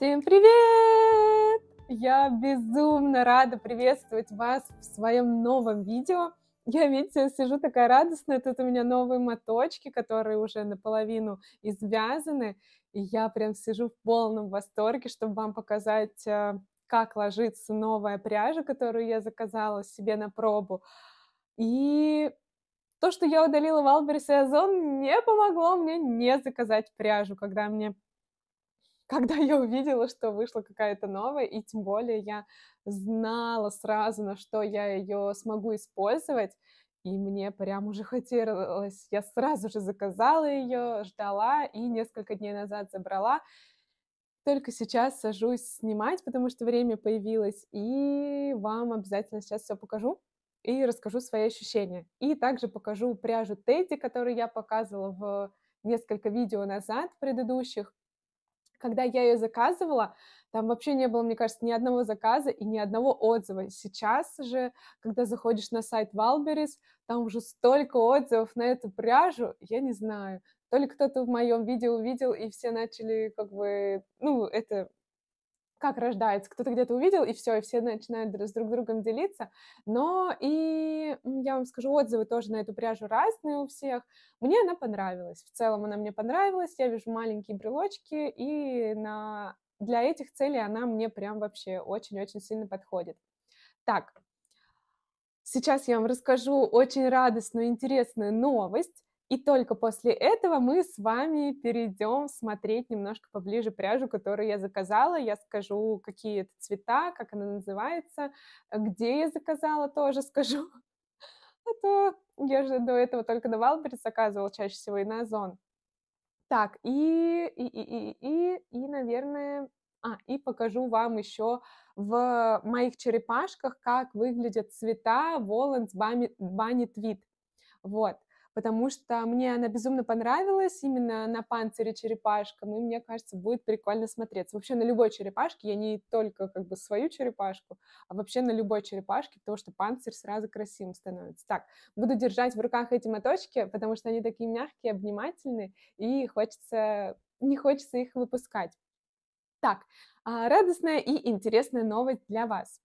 Всем привет! Я безумно рада приветствовать вас в своем новом видео. Я, видите, сижу такая радостная, тут у меня новые моточки, которые уже наполовину извязаны, и я прям сижу в полном восторге, чтобы вам показать, э, как ложится новая пряжа, которую я заказала себе на пробу. И то, что я удалила Валберс и Озон, не помогло мне не заказать пряжу, когда мне когда я увидела, что вышла какая-то новая, и тем более я знала сразу, на что я ее смогу использовать, и мне прям уже хотелось, я сразу же заказала ее, ждала и несколько дней назад забрала. Только сейчас сажусь снимать, потому что время появилось, и вам обязательно сейчас все покажу и расскажу свои ощущения. И также покажу пряжу Тедди, которую я показывала в несколько видео назад предыдущих. Когда я ее заказывала, там вообще не было, мне кажется, ни одного заказа и ни одного отзыва. Сейчас же, когда заходишь на сайт Валберис, там уже столько отзывов на эту пряжу, я не знаю. То ли кто-то в моем видео увидел, и все начали как бы, ну, это как рождается. Кто-то где-то увидел, и все, и все начинают с друг другом делиться. Но и, я вам скажу, отзывы тоже на эту пряжу разные у всех. Мне она понравилась. В целом она мне понравилась. Я вижу маленькие брелочки, и на... для этих целей она мне прям вообще очень-очень сильно подходит. Так, сейчас я вам расскажу очень радостную, интересную новость. И только после этого мы с вами перейдем смотреть немножко поближе пряжу, которую я заказала. Я скажу, какие это цвета, как она называется, где я заказала, тоже скажу. А то я же до этого только на Валберес заказывала чаще всего и на Озон. Так, и, и, и, и, и, и, наверное, а, и покажу вам еще в моих черепашках, как выглядят цвета Воланс бани Твит. Вот потому что мне она безумно понравилась именно на панцире черепашкам, и мне кажется, будет прикольно смотреться. Вообще на любой черепашке, я не только как бы свою черепашку, а вообще на любой черепашке, потому что панцирь сразу красивым становится. Так, буду держать в руках эти моточки, потому что они такие мягкие, обнимательные, и хочется, не хочется их выпускать. Так, а, радостная и интересная новость для вас.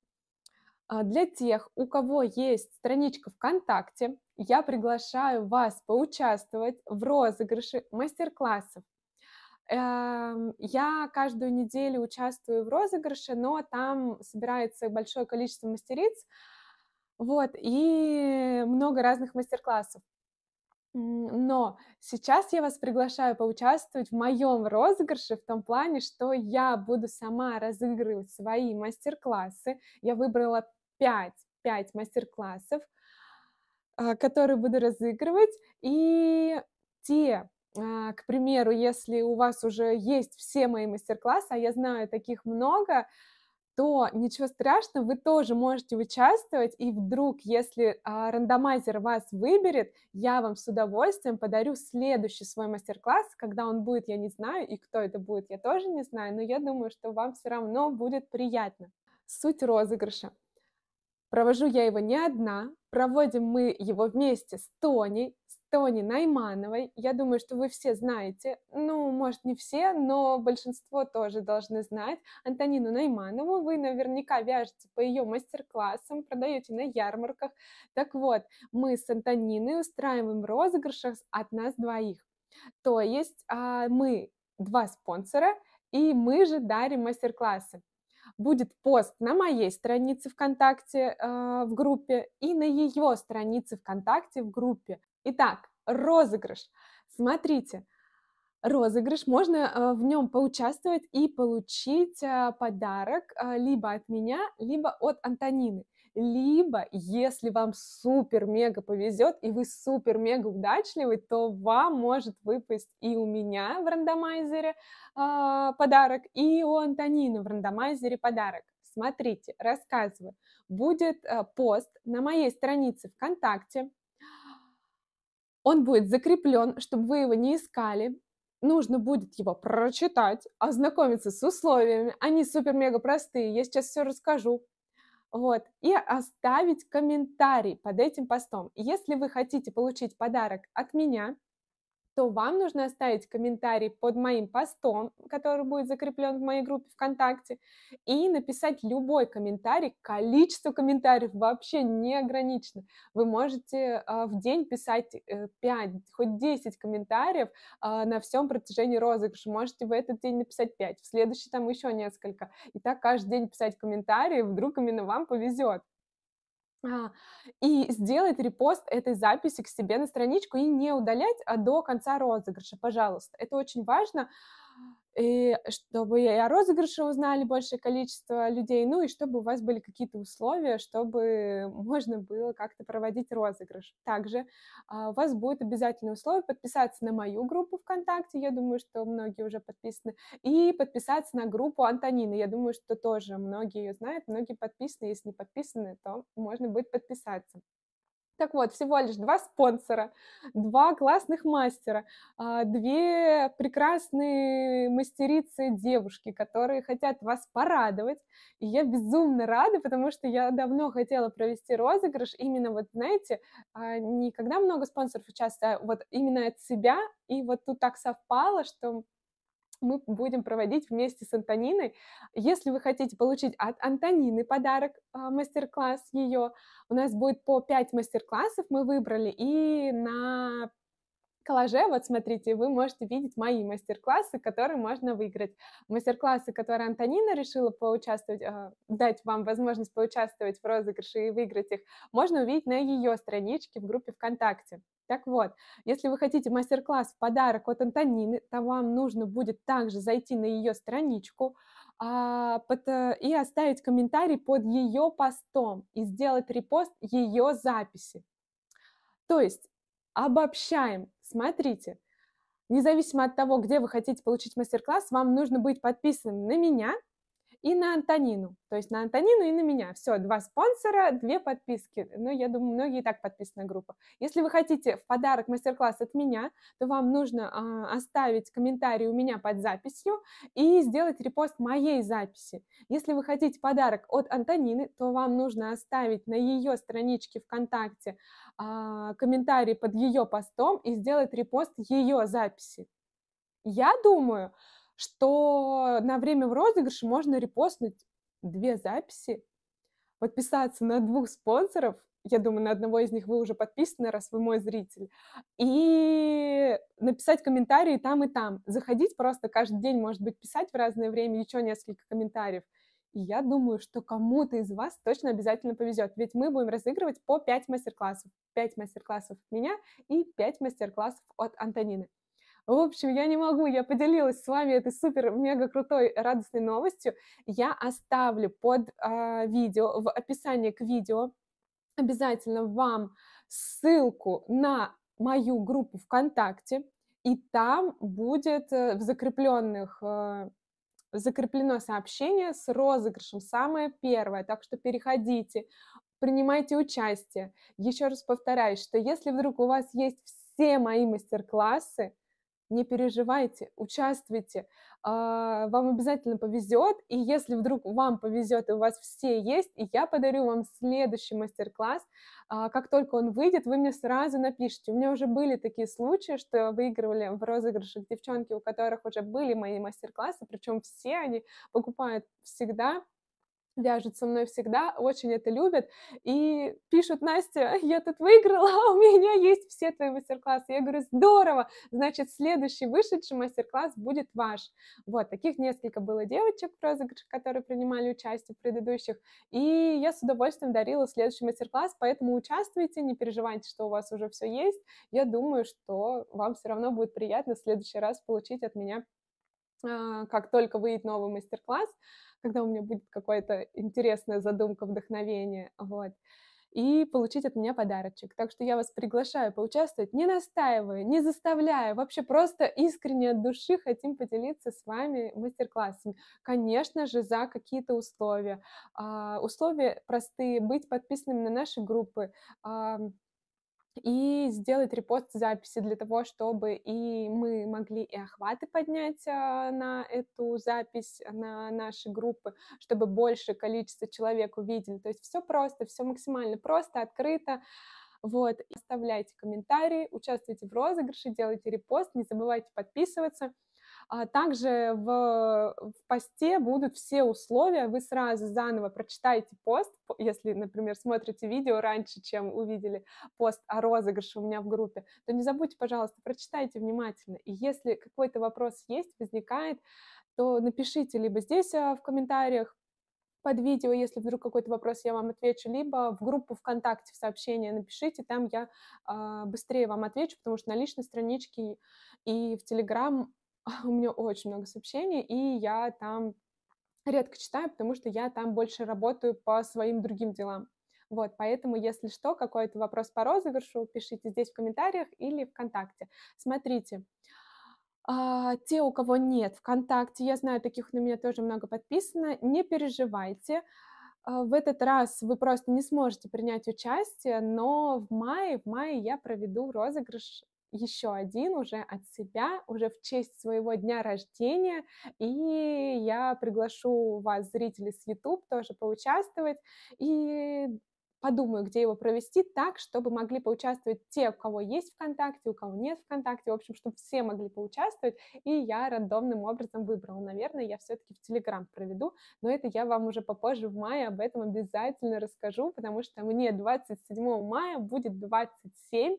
А, для тех, у кого есть страничка ВКонтакте, я приглашаю вас поучаствовать в розыгрыше мастер-классов. Эм, я каждую неделю участвую в розыгрыше, но там собирается большое количество мастериц, вот, и много разных мастер-классов. Но сейчас я вас приглашаю поучаствовать в моем розыгрыше в том плане, что я буду сама разыгрывать свои мастер-классы. Я выбрала 5, 5 мастер-классов, а, которые буду разыгрывать. И те, а, к примеру, если у вас уже есть все мои мастер-классы, а я знаю таких много, то ничего страшного, вы тоже можете участвовать, и вдруг, если а, рандомайзер вас выберет, я вам с удовольствием подарю следующий свой мастер-класс, когда он будет, я не знаю, и кто это будет, я тоже не знаю, но я думаю, что вам все равно будет приятно. Суть розыгрыша. Провожу я его не одна, проводим мы его вместе с Тони Тони Наймановой. Я думаю, что вы все знаете, ну, может, не все, но большинство тоже должны знать. Антонину Найманову вы наверняка вяжете по ее мастер-классам, продаете на ярмарках. Так вот, мы с Антониной устраиваем розыгрыш от нас двоих. То есть а, мы два спонсора, и мы же дарим мастер-классы. Будет пост на моей странице ВКонтакте э, в группе и на ее странице ВКонтакте в группе. Итак, розыгрыш. Смотрите, розыгрыш, можно э, в нем поучаствовать и получить э, подарок э, либо от меня, либо от Антонины. Либо, если вам супер-мега повезет и вы супер-мега удачливый, то вам может выпасть и у меня в рандомайзере э, подарок, и у Антонины в рандомайзере подарок. Смотрите, рассказываю. Будет э, пост на моей странице ВКонтакте он будет закреплен, чтобы вы его не искали. Нужно будет его прочитать, ознакомиться с условиями. Они супер-мега простые, я сейчас все расскажу. Вот. И оставить комментарий под этим постом. Если вы хотите получить подарок от меня, то вам нужно оставить комментарий под моим постом, который будет закреплен в моей группе ВКонтакте, и написать любой комментарий. Количество комментариев вообще не ограничено. Вы можете э, в день писать э, 5, хоть 10 комментариев э, на всем протяжении розыгрыша. Можете в этот день написать 5, в следующий там еще несколько. И так каждый день писать комментарии, вдруг именно вам повезет. А, и сделать репост этой записи к себе на страничку и не удалять а до конца розыгрыша, пожалуйста. Это очень важно, и чтобы и о розыгрыше узнали большее количество людей, ну и чтобы у вас были какие-то условия, чтобы можно было как-то проводить розыгрыш. Также а, у вас будет обязательное условие подписаться на мою группу ВКонтакте, я думаю, что многие уже подписаны, и подписаться на группу Антонины, я думаю, что тоже многие ее знают, многие подписаны, если не подписаны, то можно будет подписаться. Так вот, всего лишь два спонсора, два классных мастера, а, две прекрасные мастерицы-девушки, которые хотят вас порадовать. И я безумно рада, потому что я давно хотела провести розыгрыш именно вот, знаете, а, никогда много спонсоров участвует, а вот именно от себя. И вот тут так совпало, что мы будем проводить вместе с Антониной. Если вы хотите получить от Антонины подарок, а, мастер-класс ее, у нас будет по 5 мастер-классов, мы выбрали, и на коллаже, вот смотрите, вы можете видеть мои мастер-классы, которые можно выиграть. Мастер-классы, которые Антонина решила поучаствовать, э, дать вам возможность поучаствовать в розыгрыше и выиграть их, можно увидеть на ее страничке в группе ВКонтакте. Так вот, если вы хотите мастер-класс в подарок от Антонины, то вам нужно будет также зайти на ее страничку а, под, э, и оставить комментарий под ее постом и сделать репост ее записи. То есть обобщаем, смотрите, независимо от того, где вы хотите получить мастер-класс, вам нужно быть подписан на меня – и на Антонину. То есть на Антонину и на меня. Все, два спонсора, две подписки. Ну, я думаю, многие и так подписаны на группу. Если вы хотите в подарок мастер-класс от меня, то вам нужно э, оставить комментарий у меня под записью и сделать репост моей записи. Если вы хотите подарок от Антонины, то вам нужно оставить на ее страничке ВКонтакте э, комментарий под ее постом и сделать репост ее записи. Я думаю, что на время в розыгрыше можно репостнуть две записи, подписаться на двух спонсоров, я думаю, на одного из них вы уже подписаны, раз вы мой зритель, и написать комментарии там и там. Заходить просто каждый день, может быть, писать в разное время еще несколько комментариев. И я думаю, что кому-то из вас точно обязательно повезет, ведь мы будем разыгрывать по 5 мастер-классов. 5 мастер-классов от меня и 5 мастер-классов от Антонины. В общем, я не могу, я поделилась с вами этой супер-мега-крутой радостной новостью. Я оставлю под э, видео, в описании к видео, обязательно вам ссылку на мою группу ВКонтакте, и там будет э, в закрепленных э, закреплено сообщение с розыгрышем, самое первое, так что переходите, принимайте участие. Еще раз повторяю, что если вдруг у вас есть все мои мастер-классы, не переживайте, участвуйте, а, вам обязательно повезет, и если вдруг вам повезет, и у вас все есть, и я подарю вам следующий мастер-класс, а, как только он выйдет, вы мне сразу напишите. У меня уже были такие случаи, что выигрывали в розыгрышах девчонки, у которых уже были мои мастер-классы, причем все они покупают всегда вяжут со мной всегда, очень это любят, и пишут, Настя, я тут выиграла, а у меня есть все твои мастер-классы. Я говорю, здорово, значит, следующий вышедший мастер-класс будет ваш. Вот, таких несколько было девочек в розыгрыше, которые принимали участие в предыдущих, и я с удовольствием дарила следующий мастер-класс, поэтому участвуйте, не переживайте, что у вас уже все есть. Я думаю, что вам все равно будет приятно в следующий раз получить от меня, а, как только выйдет новый мастер-класс, когда у меня будет какая-то интересная задумка, вдохновение, вот, и получить от меня подарочек. Так что я вас приглашаю поучаствовать, не настаивая, не заставляя, вообще просто искренне от души хотим поделиться с вами мастер-классами. Конечно же, за какие-то условия. А, условия простые, быть подписанным на наши группы, и сделать репост записи для того, чтобы и мы могли и охваты поднять а, на эту запись, на наши группы, чтобы больше количество человек увидели. То есть все просто, все максимально просто, открыто. Вот, оставляйте комментарии, участвуйте в розыгрыше, делайте репост, не забывайте подписываться. А также в, в посте будут все условия, вы сразу заново прочитаете пост, если, например, смотрите видео раньше, чем увидели пост о розыгрыше у меня в группе, то не забудьте, пожалуйста, прочитайте внимательно. И если какой-то вопрос есть, возникает, то напишите либо здесь а, в комментариях, под видео, если вдруг какой-то вопрос я вам отвечу, либо в группу ВКонтакте в сообщение напишите, там я э, быстрее вам отвечу, потому что на личной страничке и в Телеграм у меня очень много сообщений, и я там редко читаю, потому что я там больше работаю по своим другим делам. Вот, поэтому, если что, какой-то вопрос по розыгрышу, пишите здесь в комментариях или ВКонтакте. Смотрите, а, те, у кого нет ВКонтакте, я знаю, таких на меня тоже много подписано, не переживайте. А, в этот раз вы просто не сможете принять участие, но в мае, в мае я проведу розыгрыш еще один уже от себя, уже в честь своего дня рождения. И я приглашу вас, зрители с YouTube, тоже поучаствовать. И подумаю, где его провести так, чтобы могли поучаствовать те, у кого есть ВКонтакте, у кого нет ВКонтакте, в общем, чтобы все могли поучаствовать, и я рандомным образом выбрала. Наверное, я все-таки в Телеграм проведу, но это я вам уже попозже в мае об этом обязательно расскажу, потому что мне 27 мая будет 27,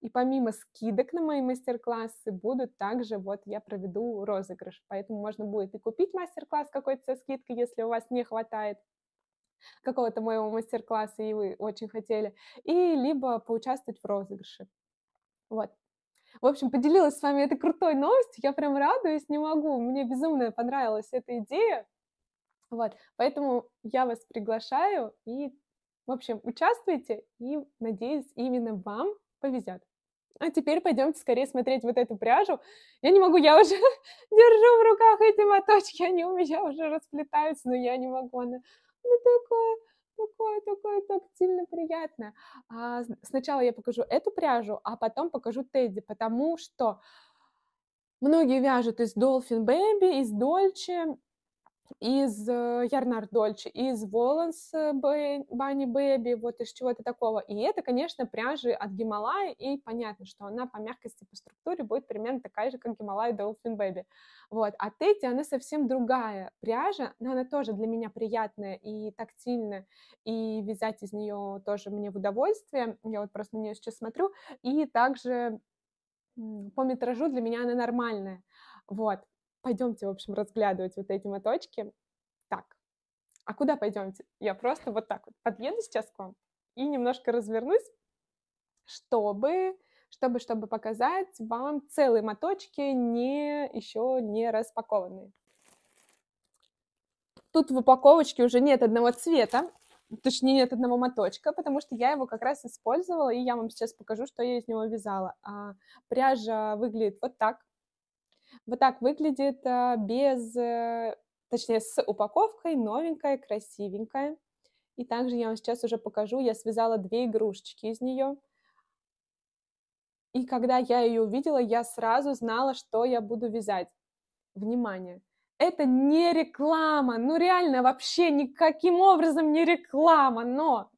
и помимо скидок на мои мастер-классы будут также, вот я проведу розыгрыш, поэтому можно будет и купить мастер-класс какой-то со скидкой, если у вас не хватает, какого-то моего мастер-класса, и вы очень хотели, и либо поучаствовать в розыгрыше. Вот. В общем, поделилась с вами этой крутой новостью, я прям радуюсь, не могу, мне безумно понравилась эта идея, вот, поэтому я вас приглашаю и, в общем, участвуйте, и, надеюсь, именно вам повезет. А теперь пойдемте скорее смотреть вот эту пряжу. Я не могу, я уже держу в руках эти моточки, они у меня уже расплетаются, но я не могу, она ну такое, такое, такое сильно приятно. А, сначала я покажу эту пряжу, а потом покажу Тедди, потому что многие вяжут из Dolphin Baby, из Dolce, из э, Ярнар Дольче, из Воланс э, Бани Бэби, вот из чего-то такого. И это, конечно, пряжи от Гималая, и понятно, что она по мягкости, по структуре будет примерно такая же, как Гималай Dolphin Baby. Вот. А Тетти, она совсем другая пряжа, но она тоже для меня приятная и тактильная, и вязать из нее тоже мне в удовольствие. Я вот просто на нее сейчас смотрю. И также по метражу для меня она нормальная. Вот пойдемте, в общем, разглядывать вот эти моточки. Так, а куда пойдемте? Я просто вот так вот подъеду сейчас к вам и немножко развернусь, чтобы, чтобы, чтобы показать вам целые моточки, не, еще не распакованные. Тут в упаковочке уже нет одного цвета, точнее нет одного моточка, потому что я его как раз использовала, и я вам сейчас покажу, что я из него вязала. А, пряжа выглядит вот так, вот так выглядит а, без, э, точнее, с упаковкой, новенькая, красивенькая. И также я вам сейчас уже покажу, я связала две игрушечки из нее. И когда я ее увидела, я сразу знала, что я буду вязать. Внимание! Это не реклама, ну реально вообще никаким образом не реклама, но...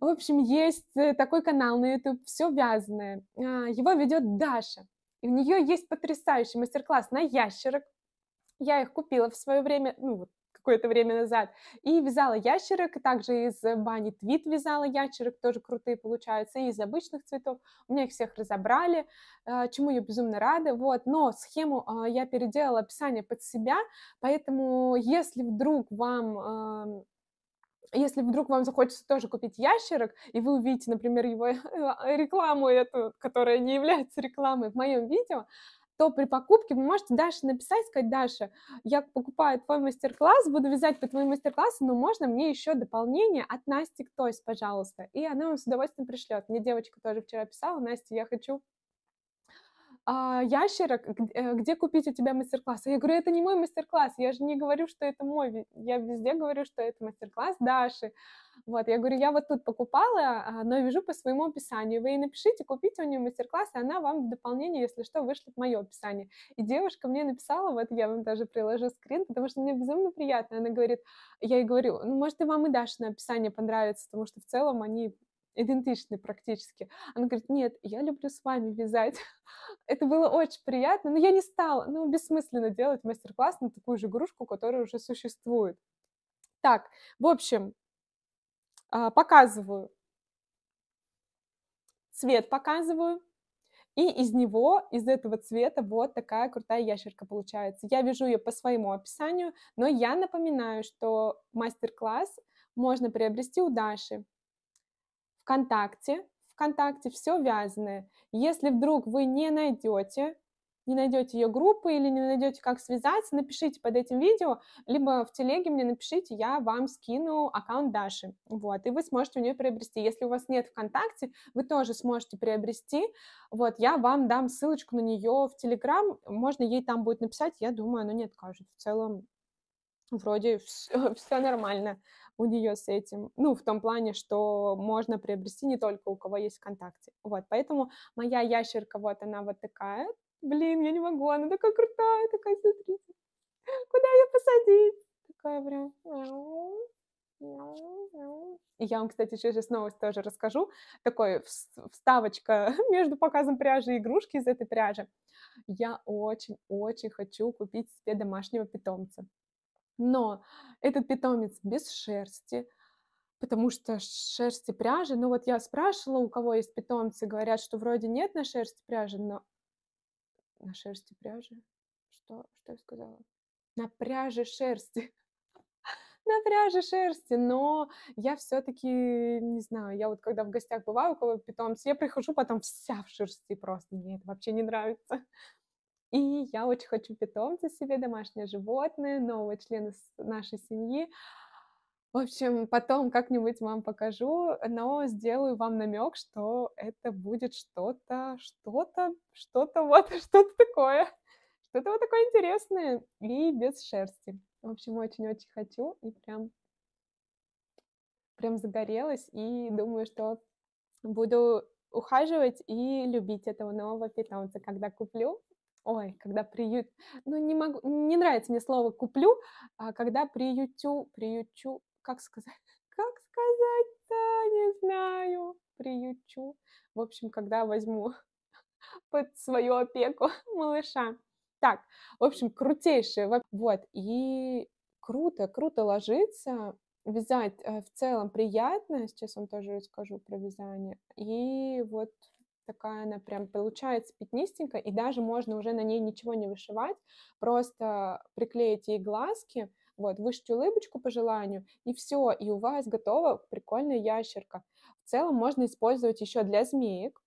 В общем, есть э, такой канал на YouTube «Все вязаное». А, его ведет Даша. И у нее есть потрясающий мастер-класс на ящерок. Я их купила в свое время, ну, вот какое-то время назад. И вязала ящерок, и также из бани твит вязала ящерок, тоже крутые получаются, и из обычных цветов. У меня их всех разобрали, э, чему я безумно рада, вот. Но схему э, я переделала описание под себя, поэтому если вдруг вам эм, если вдруг вам захочется тоже купить ящерок, и вы увидите, например, его э, а, рекламу эту, которая не является рекламой в моем видео, то при покупке вы можете Даше написать, сказать, Даша, я покупаю твой мастер-класс, буду вязать по твоему мастер-классу, но можно мне еще дополнение от Насти Ктойс, пожалуйста. И она вам с удовольствием пришлет. Мне девочка тоже вчера писала, Настя, я хочу а, ящерок, э, где купить у тебя мастер-класс? я говорю, это не мой мастер-класс, я же не говорю, что это мой, я везде говорю, что это мастер-класс Даши. Вот, я говорю, я вот тут покупала, а, но вижу по своему описанию. Вы ей напишите, купите у нее мастер-класс, и она вам в дополнение, если что, вышлет мое описание. И девушка мне написала, вот я вам даже приложу скрин, потому что мне безумно приятно. Она говорит, я ей говорю, ну, может, и вам и Даши на описание понравится, потому что в целом они идентичны практически. Она говорит, нет, я люблю с вами вязать. Это было очень приятно, но я не стала. Ну, бессмысленно делать мастер-класс на такую же игрушку, которая уже существует. Так, в общем, а, показываю. Цвет показываю. И из него, из этого цвета, вот такая крутая ящерка получается. Я вяжу ее по своему описанию, но я напоминаю, что мастер-класс можно приобрести у Даши. ВКонтакте, ВКонтакте все вязаное. Если вдруг вы не найдете не найдете ее группы или не найдете, как связаться, напишите под этим видео, либо в телеге мне напишите, я вам скину аккаунт Даши, вот, и вы сможете у нее приобрести. Если у вас нет ВКонтакте, вы тоже сможете приобрести, вот, я вам дам ссылочку на нее в Телеграм, можно ей там будет написать, я думаю, она не откажет. В целом, вроде все, все нормально, у нее с этим. Ну, в том плане, что можно приобрести не только у кого есть ВКонтакте. Вот, поэтому моя ящерка, вот она вот такая. Блин, я не могу, она такая крутая, такая, смотрите. Куда ее посадить? Такая прям... И я вам, кстати, еще сейчас новость тоже расскажу. Такой вставочка между показом пряжи и игрушки из этой пряжи. Я очень-очень хочу купить себе домашнего питомца. Но этот питомец без шерсти, потому что шерсти пряжи, ну вот я спрашивала, у кого есть питомцы, говорят, что вроде нет на шерсти пряжи, но на шерсти пряжи, что, что я сказала? На пряже шерсти. на пряже шерсти, но я все-таки, не знаю, я вот когда в гостях бываю у кого то питомцы, я прихожу потом вся в шерсти просто, мне это вообще не нравится. И я очень хочу питомца себе, домашнее животное, нового члена нашей семьи. В общем, потом как-нибудь вам покажу, но сделаю вам намек, что это будет что-то, что-то, что-то вот, что-то такое, что-то вот такое интересное и без шерсти. В общем, очень-очень хочу и прям, прям загорелась и думаю, что буду ухаживать и любить этого нового питомца, когда куплю ой, когда приют, ну не могу, не нравится мне слово куплю, а когда приютю, приютю, как сказать, как сказать-то, не знаю, приючу. В общем, когда возьму под свою опеку малыша. Так, в общем, крутейшее. Вот, и круто, круто ложиться, вязать э, в целом приятно, сейчас вам тоже расскажу про вязание, и вот такая она прям получается пятнистенькая, и даже можно уже на ней ничего не вышивать, просто приклеить ей глазки, вот, вышить улыбочку по желанию, и все, и у вас готова прикольная ящерка. В целом можно использовать еще для змеек,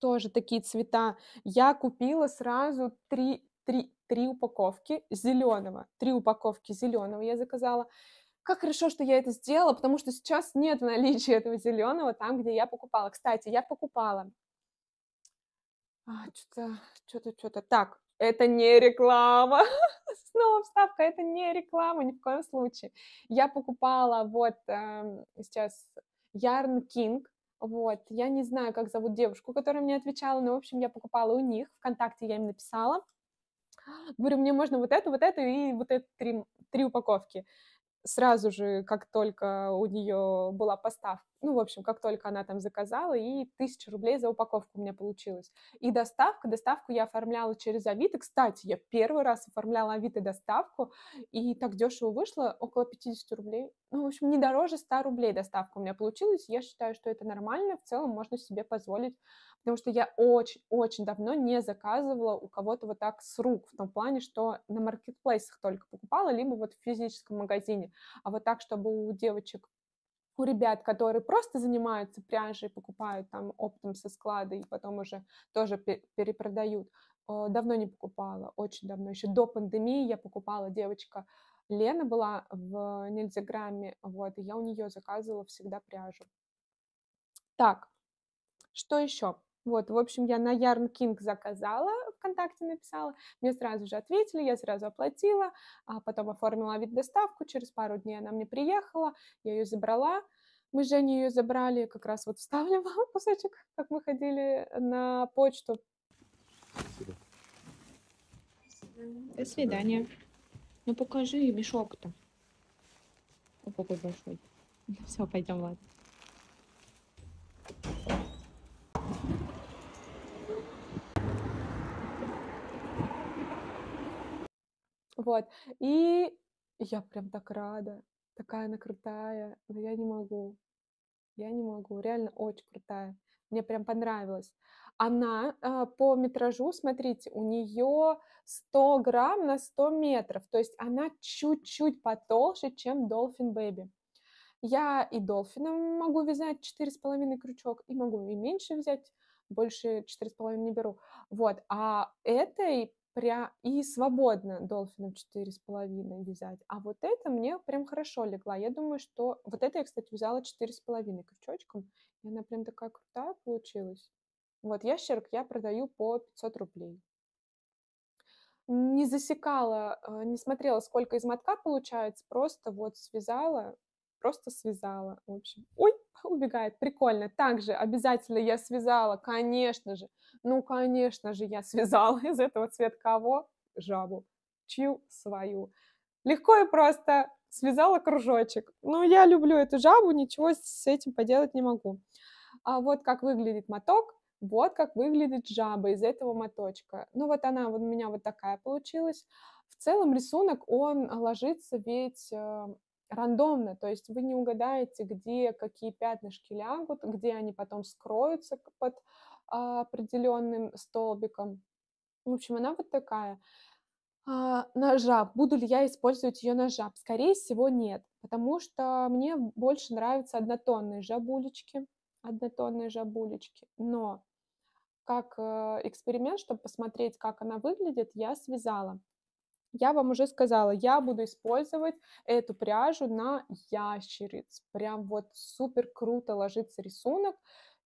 тоже такие цвета. Я купила сразу три, три, три упаковки зеленого, три упаковки зеленого я заказала, как хорошо, что я это сделала, потому что сейчас нет в наличии этого зеленого там, где я покупала. Кстати, я покупала а, что-то, что-то, что-то. Так, это не реклама. Снова вставка, это не реклама, ни в коем случае. Я покупала вот э, сейчас Ярн Кинг, вот, я не знаю, как зовут девушку, которая мне отвечала, но, в общем, я покупала у них, ВКонтакте я им написала. Говорю, мне можно вот это, вот это и вот эти три, три упаковки сразу же, как только у нее была поставка, ну, в общем, как только она там заказала, и тысяча рублей за упаковку у меня получилось. И доставка, доставку я оформляла через Авито. Кстати, я первый раз оформляла Авито доставку, и так дешево вышло, около 50 рублей ну, в общем, не дороже 100 рублей доставка у меня получилась. Я считаю, что это нормально, в целом можно себе позволить, потому что я очень-очень давно не заказывала у кого-то вот так с рук, в том плане, что на маркетплейсах только покупала, либо вот в физическом магазине. А вот так, чтобы у девочек у ребят, которые просто занимаются пряжей, покупают там оптом со склада и потом уже тоже перепродают, э, давно не покупала, очень давно, еще до пандемии я покупала девочка Лена была в Нельзяграмме, вот, и я у нее заказывала всегда пряжу. Так, что еще? Вот, в общем, я на Yarn King заказала, ВКонтакте написала, мне сразу же ответили, я сразу оплатила, а потом оформила вид доставку, через пару дней она мне приехала, я ее забрала, мы с Женей ее забрали, как раз вот вставлю вам кусочек, как мы ходили на почту. До До свидания. Ну покажи мешок-то. О, какой большой. все, пойдем, ладно. Вот. И я прям так рада. Такая она крутая. Но я не могу. Я не могу. Реально очень крутая мне прям понравилось. Она э, по метражу, смотрите, у нее 100 грамм на 100 метров, то есть она чуть-чуть потолще, чем Dolphin Baby. Я и долфином могу вязать 4,5 крючок, и могу и меньше взять, больше 4,5 не беру. Вот, а этой пря и свободно долфином половиной вязать. А вот это мне прям хорошо легла. Я думаю, что вот это я, кстати, взяла четыре с половиной крючочком. И она прям такая крутая получилась. Вот ящерок я продаю по 500 рублей. Не засекала, э, не смотрела, сколько из мотка получается, просто вот связала, просто связала, в общем. Ой, убегает, прикольно. Также обязательно я связала, конечно же, ну, конечно же, я связала из этого цвет кого? Жабу, чью свою. Легко и просто связала кружочек. Ну, я люблю эту жабу, ничего с этим поделать не могу. А вот как выглядит моток, вот как выглядит жаба из этого моточка. Ну, вот она вот у меня вот такая получилась. В целом рисунок, он ложится ведь э, рандомно, то есть вы не угадаете, где какие пятнышки лягут, где они потом скроются под а, определенным столбиком. В общем, она вот такая. А, ножа. Буду ли я использовать ее ножа? Скорее всего, нет, потому что мне больше нравятся однотонные жабулечки. Однотонные жабулечки. Но как э, эксперимент, чтобы посмотреть, как она выглядит, я связала я вам уже сказала, я буду использовать эту пряжу на ящериц. Прям вот супер круто ложится рисунок,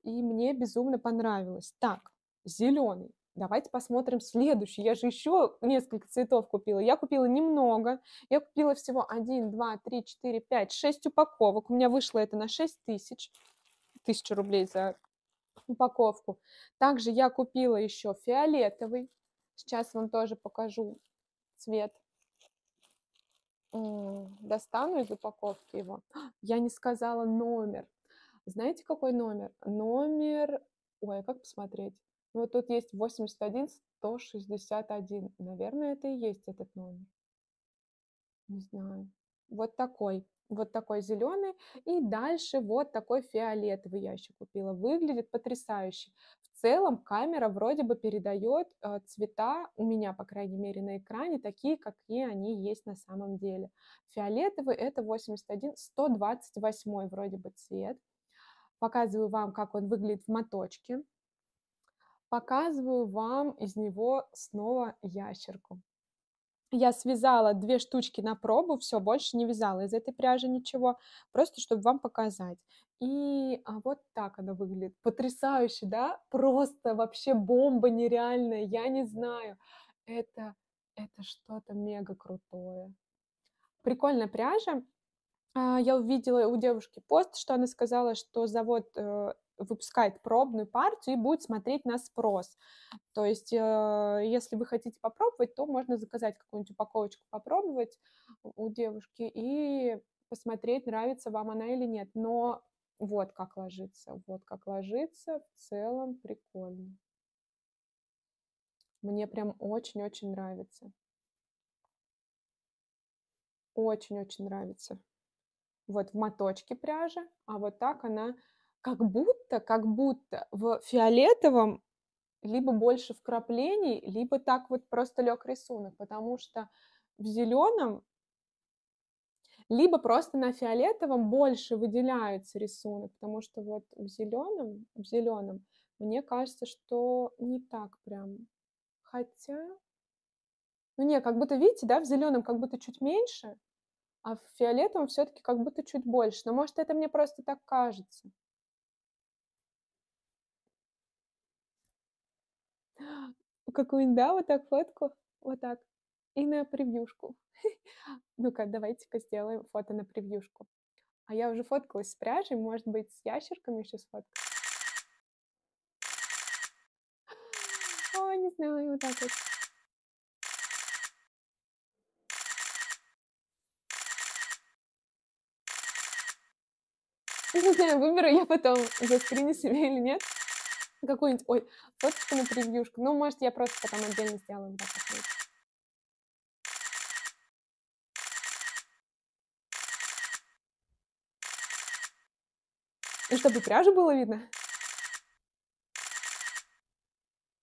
и мне безумно понравилось. Так, зеленый. Давайте посмотрим следующий. Я же еще несколько цветов купила. Я купила немного. Я купила всего 1, 2, 3, 4, 5, 6 упаковок. У меня вышло это на 6 тысяч. Тысячу рублей за упаковку. Также я купила еще фиолетовый. Сейчас вам тоже покажу цвет. Достану из упаковки его. А, я не сказала номер. Знаете, какой номер? Номер... Ой, а как посмотреть? вот тут есть 81 161. Наверное, это и есть этот номер. Не знаю вот такой, вот такой зеленый, и дальше вот такой фиолетовый я еще купила. Выглядит потрясающе. В целом камера вроде бы передает э, цвета, у меня, по крайней мере, на экране, такие, какие они есть на самом деле. Фиолетовый это 81, 128 вроде бы цвет. Показываю вам, как он выглядит в моточке. Показываю вам из него снова ящерку. Я связала две штучки на пробу, все, больше не вязала из этой пряжи ничего, просто чтобы вам показать. И а вот так она выглядит. Потрясающе, да? Просто вообще бомба нереальная, я не знаю. Это, это что-то мега крутое. Прикольная пряжа. А, я увидела у девушки пост, что она сказала, что завод э, выпускает пробную партию и будет смотреть на спрос. То есть, э, если вы хотите попробовать, то можно заказать какую-нибудь упаковочку, попробовать у девушки и посмотреть, нравится вам она или нет. Но вот как ложится, вот как ложится, в целом прикольно. Мне прям очень-очень нравится. Очень-очень нравится. Вот в моточке пряжа, а вот так она как будто, как будто в фиолетовом либо больше вкраплений, либо так вот просто лег рисунок, потому что в зеленом либо просто на фиолетовом больше выделяется рисунок, потому что вот в зеленом, в зеленом, мне кажется, что не так прям. Хотя, ну не, как будто, видите, да, в зеленом как будто чуть меньше, а в фиолетовом все-таки как будто чуть больше. Но может это мне просто так кажется. какую-нибудь, да, вот так фотку, вот так, и на превьюшку. Ну-ка, давайте-ка сделаем фото на превьюшку. А я уже фоткалась с пряжей, может быть, с ящерками еще сфоткаю. О, не знаю, вот так вот. Не знаю, выберу я потом, заскриню себе или нет. Какую-нибудь, ой, фоточку на превьюшку. Ну, может, я просто потом отдельно сделаю. Да, И чтобы пряжа было видно.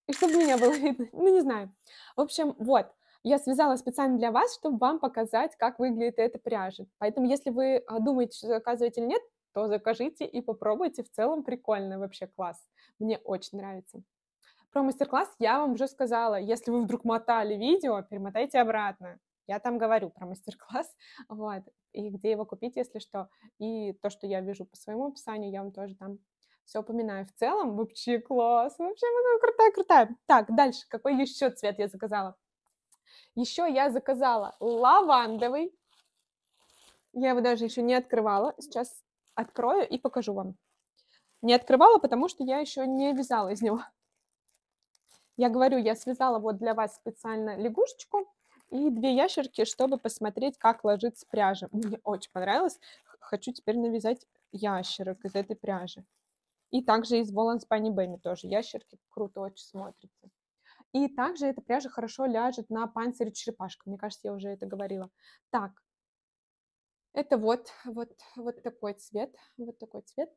И чтобы меня было видно. Ну, не знаю. В общем, вот. Я связала специально для вас, чтобы вам показать, как выглядит эта пряжа. Поэтому, если вы а, думаете, что заказывать или нет, то закажите и попробуйте. В целом прикольно, вообще класс. Мне очень нравится. Про мастер-класс я вам уже сказала. Если вы вдруг мотали видео, перемотайте обратно. Я там говорю про мастер-класс, вот, и где его купить, если что. И то, что я вижу по своему описанию, я вам тоже там все упоминаю. В целом вообще класс, вообще ну, крутая, крутая. Так, дальше, какой еще цвет я заказала? Еще я заказала лавандовый. Я его даже еще не открывала. Сейчас открою и покажу вам. Не открывала, потому что я еще не вязала из него. Я говорю, я связала вот для вас специально лягушечку и две ящерки, чтобы посмотреть, как ложится пряжа. Мне очень понравилось. Хочу теперь навязать ящерок из этой пряжи. И также из волан Пани Бэми тоже. Ящерки круто очень смотрятся. И также эта пряжа хорошо ляжет на панцирь черепашка. Мне кажется, я уже это говорила. Так, это вот, вот, вот такой цвет, вот такой цвет.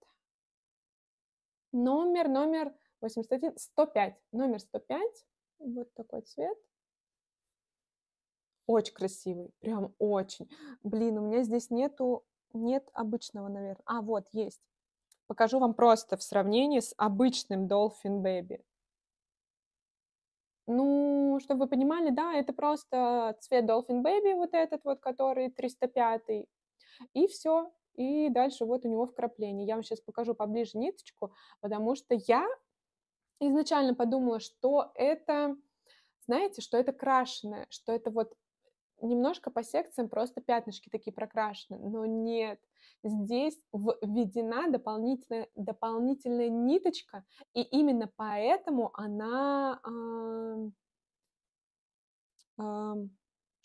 Номер, номер 81, 105. Номер 105. Вот такой цвет. Очень красивый, прям очень. Блин, у меня здесь нету, нет обычного, наверное. А, вот, есть. Покажу вам просто в сравнении с обычным Dolphin Baby. Ну, чтобы вы понимали, да, это просто цвет Dolphin Baby, вот этот вот, который 305 и все и дальше вот у него вкрапление. Я вам сейчас покажу поближе ниточку, потому что я изначально подумала, что это, знаете, что это крашеное, что это вот немножко по секциям просто пятнышки такие прокрашены, но нет, здесь введена дополнительная, дополнительная ниточка, и именно поэтому она э, э,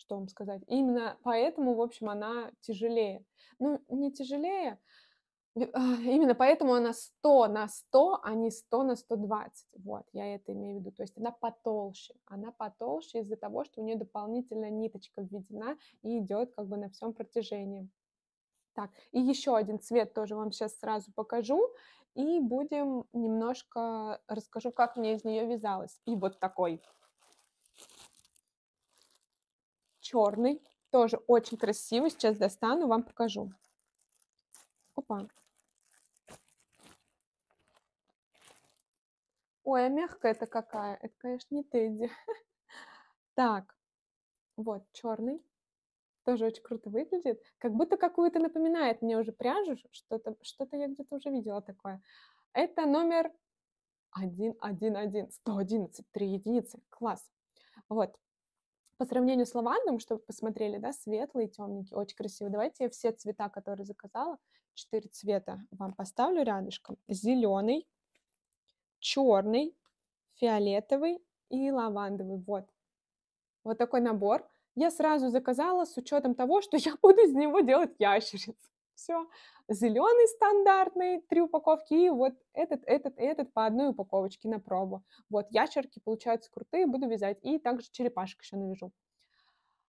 что вам сказать. И именно поэтому, в общем, она тяжелее. Ну, не тяжелее, э, Именно поэтому она 100 на 100, а не 100 на 120. Вот, я это имею в виду. То есть она потолще. Она потолще из-за того, что у нее дополнительная ниточка введена и идет как бы на всем протяжении. Так, и еще один цвет тоже вам сейчас сразу покажу. И будем немножко расскажу, как мне из нее вязалось. И вот такой черный, тоже очень красивый. Сейчас достану, вам покажу. Опа. Ой, а мягкая это какая. Это, конечно, не Тедди. Так, вот черный. Тоже очень круто выглядит. Как будто какую-то напоминает мне уже пряжу. Что-то что я где-то уже видела такое. Это номер 1, 1, 1, 111, 3 единицы. Класс. Вот по сравнению с лавандом, чтобы посмотрели, да, светлые, темненькие, очень красивые. Давайте я все цвета, которые заказала, четыре цвета вам поставлю рядышком. Зеленый, черный, фиолетовый и лавандовый. Вот. Вот такой набор. Я сразу заказала с учетом того, что я буду из него делать ящериц все. Зеленый стандартный, три упаковки, и вот этот, этот, этот по одной упаковочке на пробу. Вот, ящерки получаются крутые, буду вязать. И также черепашек еще навяжу.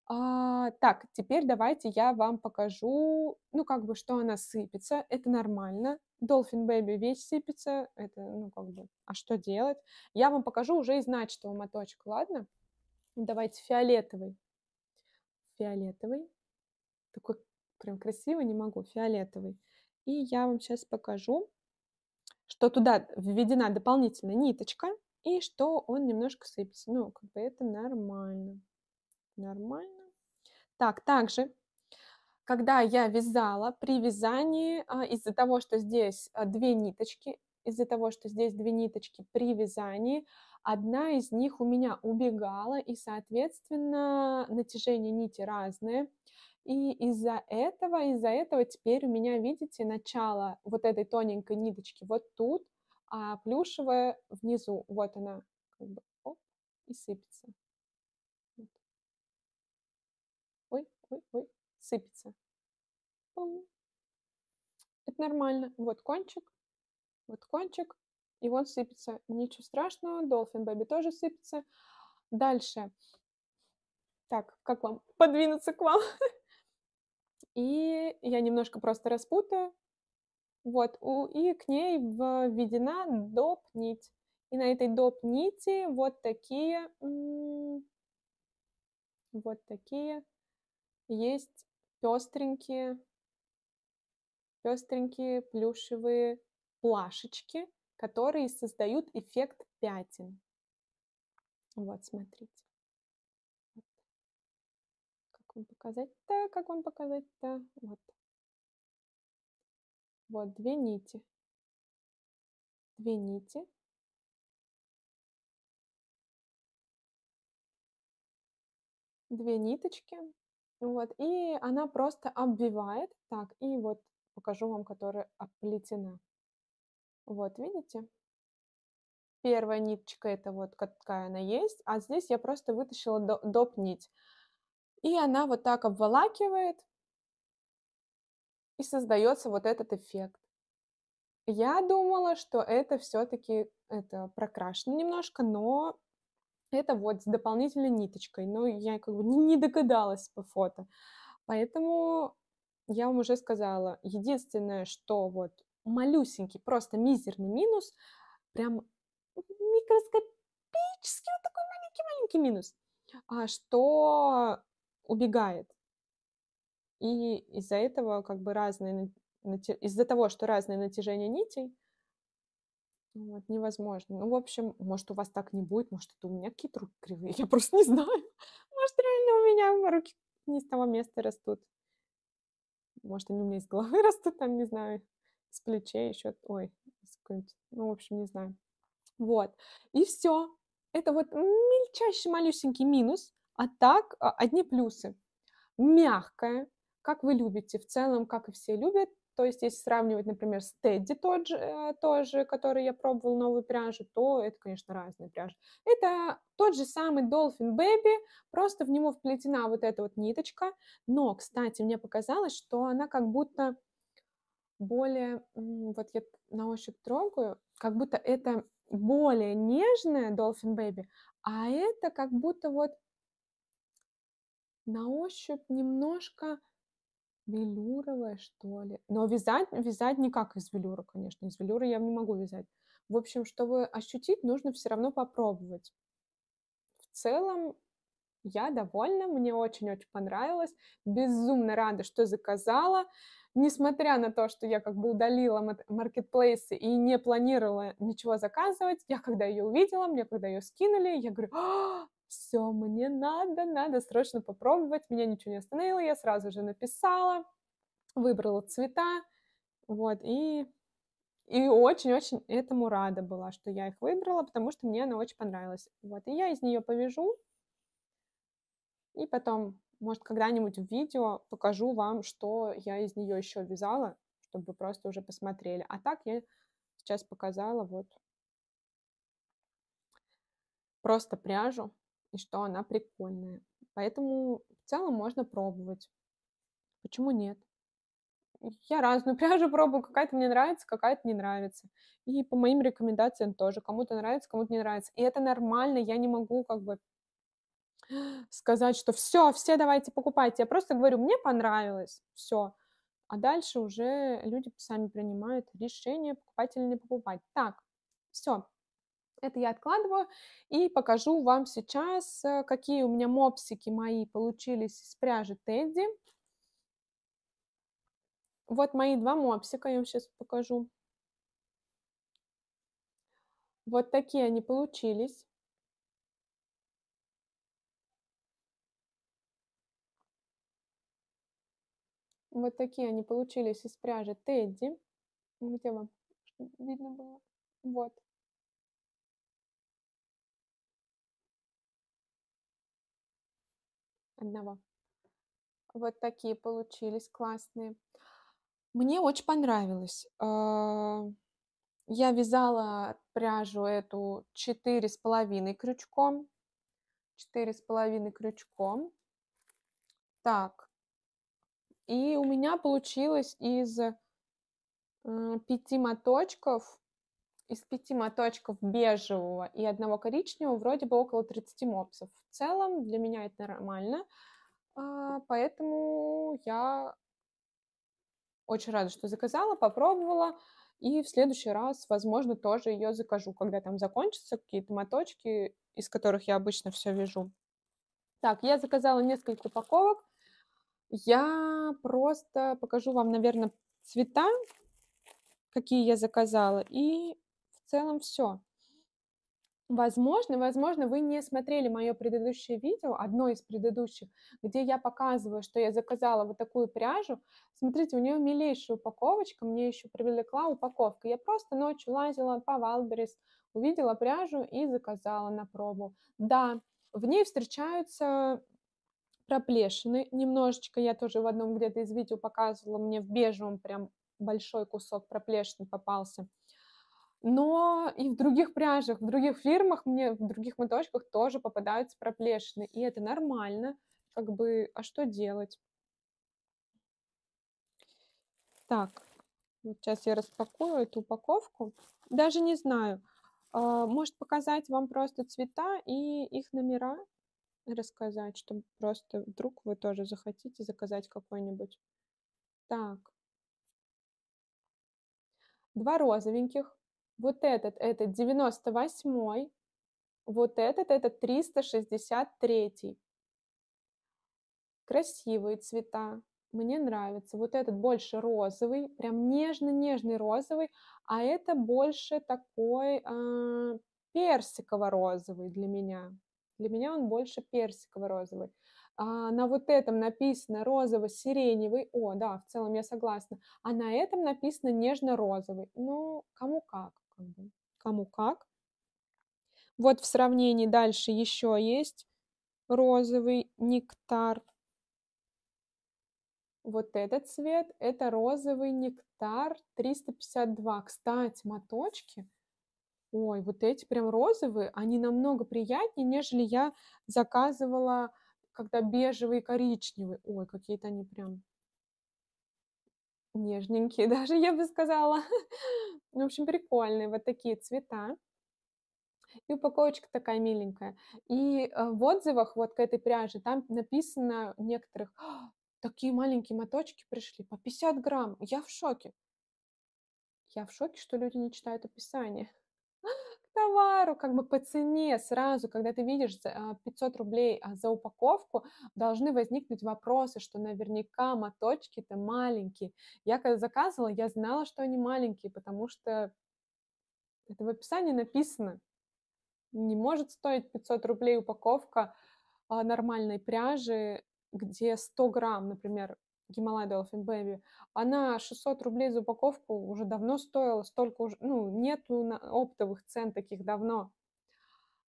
А, так, теперь давайте я вам покажу, ну, как бы, что она сыпется. Это нормально. Долфин Бэби весь сыпется. Это, ну, как бы, а что делать? Я вам покажу уже из начатого моточка, ладно? Давайте фиолетовый. Фиолетовый. Такой Прям красиво, не могу, фиолетовый. И я вам сейчас покажу, что туда введена дополнительная ниточка, и что он немножко сыпется. Ну, как бы это нормально. Нормально. Так, также, когда я вязала, при вязании, а, из-за того, что здесь а, две ниточки, из-за того, что здесь две ниточки при вязании, одна из них у меня убегала, и, соответственно, натяжение нити разное. И из-за этого, из-за этого теперь у меня, видите, начало вот этой тоненькой ниточки вот тут, а плюшевая внизу. Вот она как бы оп, и сыпется. Вот. Ой, ой, ой, сыпется. Пум. Это нормально. Вот кончик, вот кончик, и он сыпется. Ничего страшного, Долфин Бэби тоже сыпется. Дальше. Так, как вам подвинуться к вам? и я немножко просто распутаю, вот, и к ней введена доп. нить. И на этой доп. нити вот такие, вот такие есть пестренькие, пестренькие плюшевые плашечки, которые создают эффект пятен. Вот, смотрите вам показать-то, как вам показать-то, вот. Вот, две нити. Две нити. Две ниточки. Вот, и она просто обвивает. Так, и вот покажу вам, которая оплетена. Вот, видите? Первая ниточка это вот какая она есть, а здесь я просто вытащила доп нить. И она вот так обволакивает, и создается вот этот эффект. Я думала, что это все-таки это прокрашено немножко, но это вот с дополнительной ниточкой. Но я как бы не догадалась по фото. Поэтому я вам уже сказала, единственное, что вот малюсенький, просто мизерный минус, прям микроскопический вот такой маленький-маленький минус, а что убегает. И из-за этого как бы разные, из-за того, что разные натяжения нитей, вот, невозможно. Ну, в общем, может, у вас так не будет, может, это у меня какие-то руки кривые, я просто не знаю. Может, реально у меня руки не с того места растут. Может, они у меня из головы растут, там, не знаю, с плечей еще, ой, ну, в общем, не знаю. Вот, и все. Это вот мельчайший малюсенький минус, а так, а, одни плюсы. Мягкое, как вы любите, в целом, как и все любят. То есть, если сравнивать, например, с Тедди тот же, э, тоже, который я пробовал новую пряжу, то это, конечно, разные пряжи. Это тот же самый Dolphin Baby, просто в него вплетена вот эта вот ниточка. Но, кстати, мне показалось, что она как будто более, вот я на ощупь трогаю, как будто это более нежная Dolphin Baby, а это как будто вот на ощупь немножко велюровая, что ли. Но вязать, вязать никак из велюра, конечно. Из велюра я не могу вязать. В общем, чтобы ощутить, нужно все равно попробовать. В целом, я довольна, мне очень-очень понравилось, безумно рада, что заказала. Несмотря на то, что я как бы удалила маркетплейсы и не планировала ничего заказывать, я когда ее увидела, мне когда ее скинули, я говорю, «А, все, мне надо, надо срочно попробовать, меня ничего не остановило, я сразу же написала, выбрала цвета, вот, и и очень-очень этому рада была, что я их выбрала, потому что мне она очень понравилась. Вот, и я из нее повяжу, и потом, может, когда-нибудь в видео покажу вам, что я из нее еще вязала, чтобы вы просто уже посмотрели. А так я сейчас показала вот просто пряжу, и что она прикольная. Поэтому в целом можно пробовать. Почему нет? Я разную пряжу пробую, какая-то мне нравится, какая-то не нравится. И по моим рекомендациям тоже. Кому-то нравится, кому-то не нравится. И это нормально, я не могу как бы сказать, что все, все давайте покупайте. Я просто говорю, мне понравилось, все. А дальше уже люди сами принимают решение, покупать или не покупать. Так, все, это я откладываю и покажу вам сейчас, э, какие у меня мопсики мои получились из пряжи Тедди. Вот мои два мопсика, я вам сейчас покажу. Вот такие они получились. Вот такие они получились из пряжи Тедди. Где вам видно было? Вот. одного. Вот такие получились классные. Мне очень понравилось. А, я вязала пряжу эту четыре с половиной крючком. четыре с половиной крючком. Так. И у меня получилось из э, пяти моточков из пяти моточков бежевого и одного коричневого вроде бы около 30 мопсов. В целом для меня это нормально, а, поэтому я очень рада, что заказала, попробовала, и в следующий раз, возможно, тоже ее закажу, когда там закончатся какие-то моточки, из которых я обычно все вяжу. Так, я заказала несколько упаковок. Я просто покажу вам, наверное, цвета, какие я заказала, и в целом все. Возможно, возможно, вы не смотрели мое предыдущее видео, одно из предыдущих, где я показываю, что я заказала вот такую пряжу. Смотрите, у нее милейшая упаковочка, мне еще привлекла упаковка. Я просто ночью лазила по Валберес, увидела пряжу и заказала на пробу. Да, в ней встречаются проплешины немножечко. Я тоже в одном где-то из видео показывала, мне в бежевом прям большой кусок проплешин попался. Но и в других пряжах, в других фирмах, мне в других моточках тоже попадаются проплешины. И это нормально. Как бы, а что делать? Так, вот сейчас я распакую эту упаковку. Даже не знаю. А, может показать вам просто цвета и их номера рассказать, чтобы просто вдруг вы тоже захотите заказать какой-нибудь. Так. Два розовеньких. Вот этот, это 98, вот этот, это 363. Красивые цвета, мне нравится. Вот этот больше розовый, прям нежно-нежный розовый, а это больше такой э, персиково-розовый для меня. Для меня он больше персиково-розовый. А на вот этом написано розово-сиреневый. О, да, в целом я согласна. А на этом написано нежно-розовый. Ну, кому как как бы, кому как. Вот в сравнении дальше еще есть розовый нектар. Вот этот цвет – это розовый нектар 352. Кстати, моточки, ой, вот эти прям розовые, они намного приятнее, нежели я заказывала, когда бежевый и коричневый. Ой, какие-то они прям нежненькие даже, я бы сказала. Ну, в общем, прикольные вот такие цвета. И упаковочка такая миленькая. И э, в отзывах вот к этой пряже там написано некоторых, «А, такие маленькие моточки пришли по 50 грамм. Я в шоке. Я в шоке, что люди не читают описание товару, как бы по цене сразу, когда ты видишь 500 а, рублей а, за упаковку, должны возникнуть вопросы, что наверняка моточки-то маленькие. Я когда заказывала, я знала, что они маленькие, потому что это в описании написано. Не может стоить 500 рублей упаковка а, нормальной пряжи, где 100 грамм, например, Гималай Dolphin Baby, она 600 рублей за упаковку уже давно стоила, столько уже, ну, нету оптовых цен таких давно.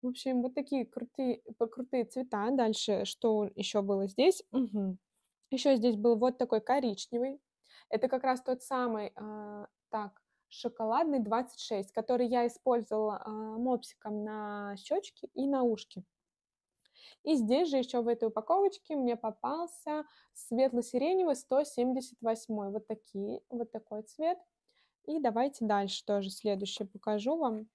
В общем, вот такие крутые, крутые цвета. Дальше, что еще было здесь? Угу. Еще здесь был вот такой коричневый. Это как раз тот самый, э, так, шоколадный 26, который я использовала э, мопсиком на щечки и на ушки. И здесь же еще в этой упаковочке мне попался светло-сиреневый 178. Вот такие, вот такой цвет. И давайте дальше тоже следующее покажу вам.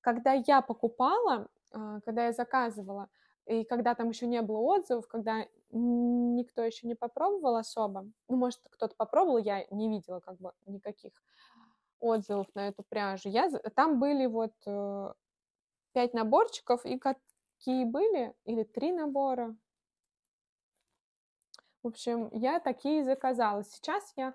Когда я покупала, а, когда я заказывала, и когда там еще не было отзывов, когда никто еще не попробовал особо, ну, может, кто-то попробовал, я не видела как бы никаких отзывов на эту пряжу. Я, там были вот э, пять наборчиков и такие были, или три набора. В общем, я такие заказала. Сейчас я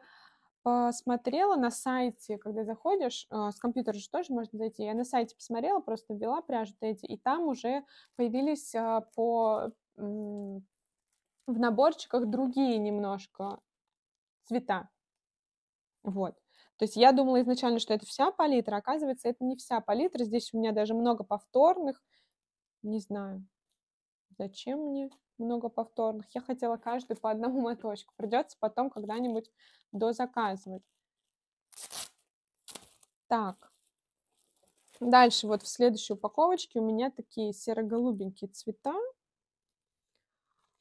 посмотрела а, на сайте, когда заходишь, а, с компьютера же тоже можно зайти, я на сайте посмотрела, просто ввела пряжу эти, и там уже появились а, по в наборчиках другие немножко цвета. Вот. То есть я думала изначально, что это вся палитра, оказывается, это не вся палитра. Здесь у меня даже много повторных, не знаю, зачем мне много повторных. Я хотела каждый по одному моточку. Придется потом когда-нибудь дозаказывать. Так. Дальше вот в следующей упаковочке у меня такие серо-голубенькие цвета.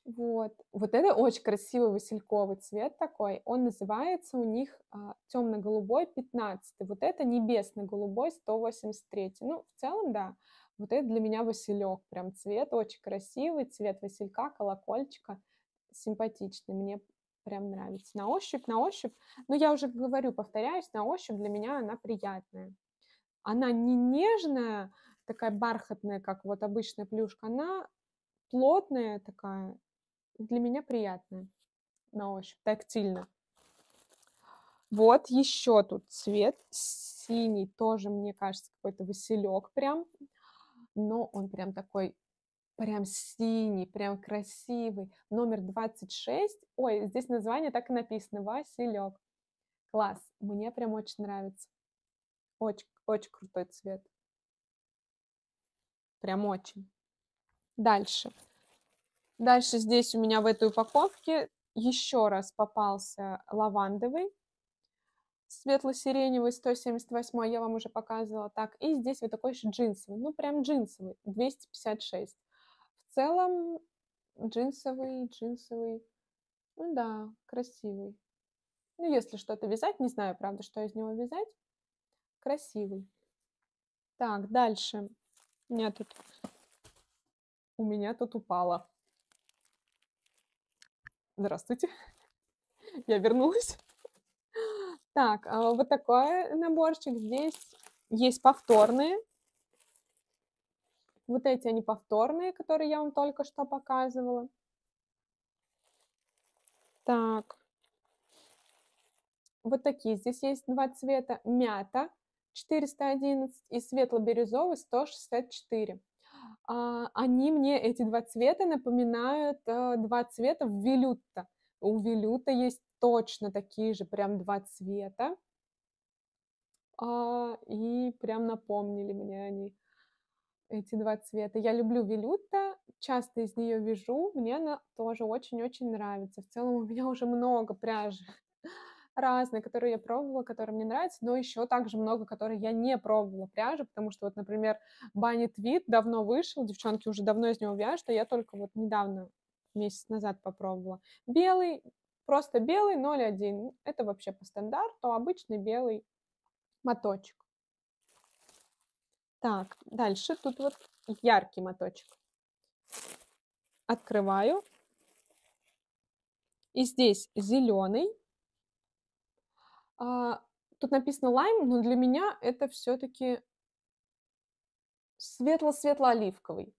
Вот. Вот это очень красивый васильковый цвет такой. Он называется у них а, темно-голубой 15. Вот это небесно-голубой 183. Ну, в целом, да. Вот это для меня василек, прям цвет очень красивый, цвет василька, колокольчика, симпатичный, мне прям нравится. На ощупь, на ощупь, ну я уже говорю, повторяюсь, на ощупь для меня она приятная. Она не нежная, такая бархатная, как вот обычная плюшка, она плотная такая, для меня приятная на ощупь, тактильно. Вот еще тут цвет синий, тоже, мне кажется, какой-то василек прям но он прям такой прям синий, прям красивый, номер 26. Ой, здесь название так и написано, Василек. Класс, мне прям очень нравится. Очень, очень крутой цвет. Прям очень. Дальше. Дальше здесь у меня в этой упаковке еще раз попался лавандовый светло-сиреневый 178, я вам уже показывала так. И здесь вот такой же джинсовый, ну прям джинсовый, 256. В целом джинсовый, джинсовый, ну да, красивый. Ну если что-то вязать, не знаю, правда, что из него вязать. Красивый. Так, дальше. У меня тут... У меня тут упало. Здравствуйте. Я вернулась. Так, а, вот такой наборчик. Здесь есть повторные. Вот эти они повторные, которые я вам только что показывала. Так. Вот такие. Здесь есть два цвета. Мята 411 и светло-бирюзовый 164. А, они мне, эти два цвета, напоминают э, два цвета в Велютта. У Велюта есть точно такие же, прям два цвета. А, и прям напомнили мне они эти два цвета. Я люблю велюта, часто из нее вяжу, мне она тоже очень-очень нравится. В целом у меня уже много пряжи разные, которые я пробовала, которые мне нравятся, но еще также много, которые я не пробовала пряжи, потому что вот, например, Банни Твит давно вышел, девчонки уже давно из него вяжут, а я только вот недавно месяц назад попробовала. Белый Просто белый 0,1. Это вообще по стандарту обычный белый моточек. Так, дальше тут вот яркий моточек. Открываю. И здесь зеленый. А, тут написано лайм, но для меня это все-таки светло-светло-оливковый.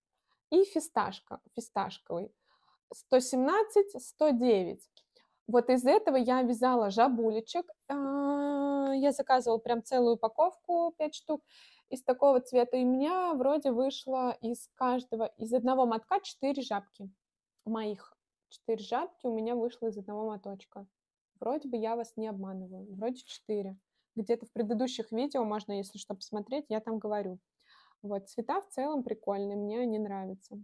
И фисташка, фисташковый. 117, 109. Вот из этого я вязала жабулечек. А, я заказывала прям целую упаковку, 5 штук из такого цвета. И у меня вроде вышло из каждого, из одного мотка 4 жабки. Моих 4 жабки у меня вышло из одного моточка. Вроде бы я вас не обманываю. Вроде 4. Где-то в предыдущих видео можно, если что, посмотреть, я там говорю. Вот, цвета в целом прикольные, мне они нравятся.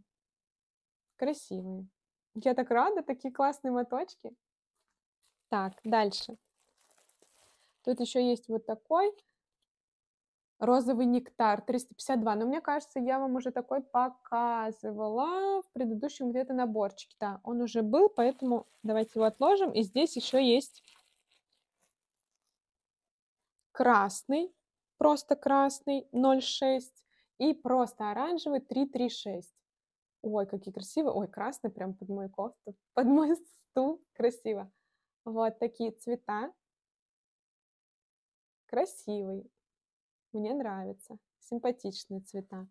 Красивые. Я так рада, такие классные моточки. Так, дальше. Тут еще есть вот такой розовый нектар 352. Но мне кажется, я вам уже такой показывала в предыдущем где-то наборчике. Да, он уже был, поэтому давайте его отложим. И здесь еще есть красный, просто красный 0,6 и просто оранжевый 3,36. Ой, какие красивые. Ой, красный прям под мой кофту, под мой стул. Красиво. Вот такие цвета. Красивый. Мне нравится. Симпатичные цвета.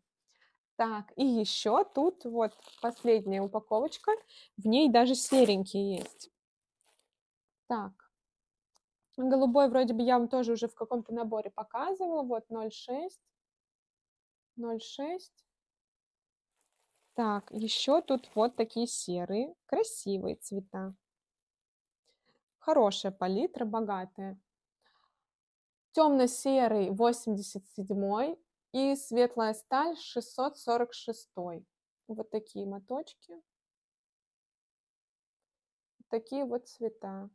Так, и еще тут вот последняя упаковочка. В ней даже серенькие есть. Так. Голубой вроде бы я вам тоже уже в каком-то наборе показывала. Вот 0,6. 0,6. Так, еще тут вот такие серые, красивые цвета. Хорошая палитра, богатая. Темно-серый 87 и светлая сталь 646. Вот такие моточки. такие вот цвета.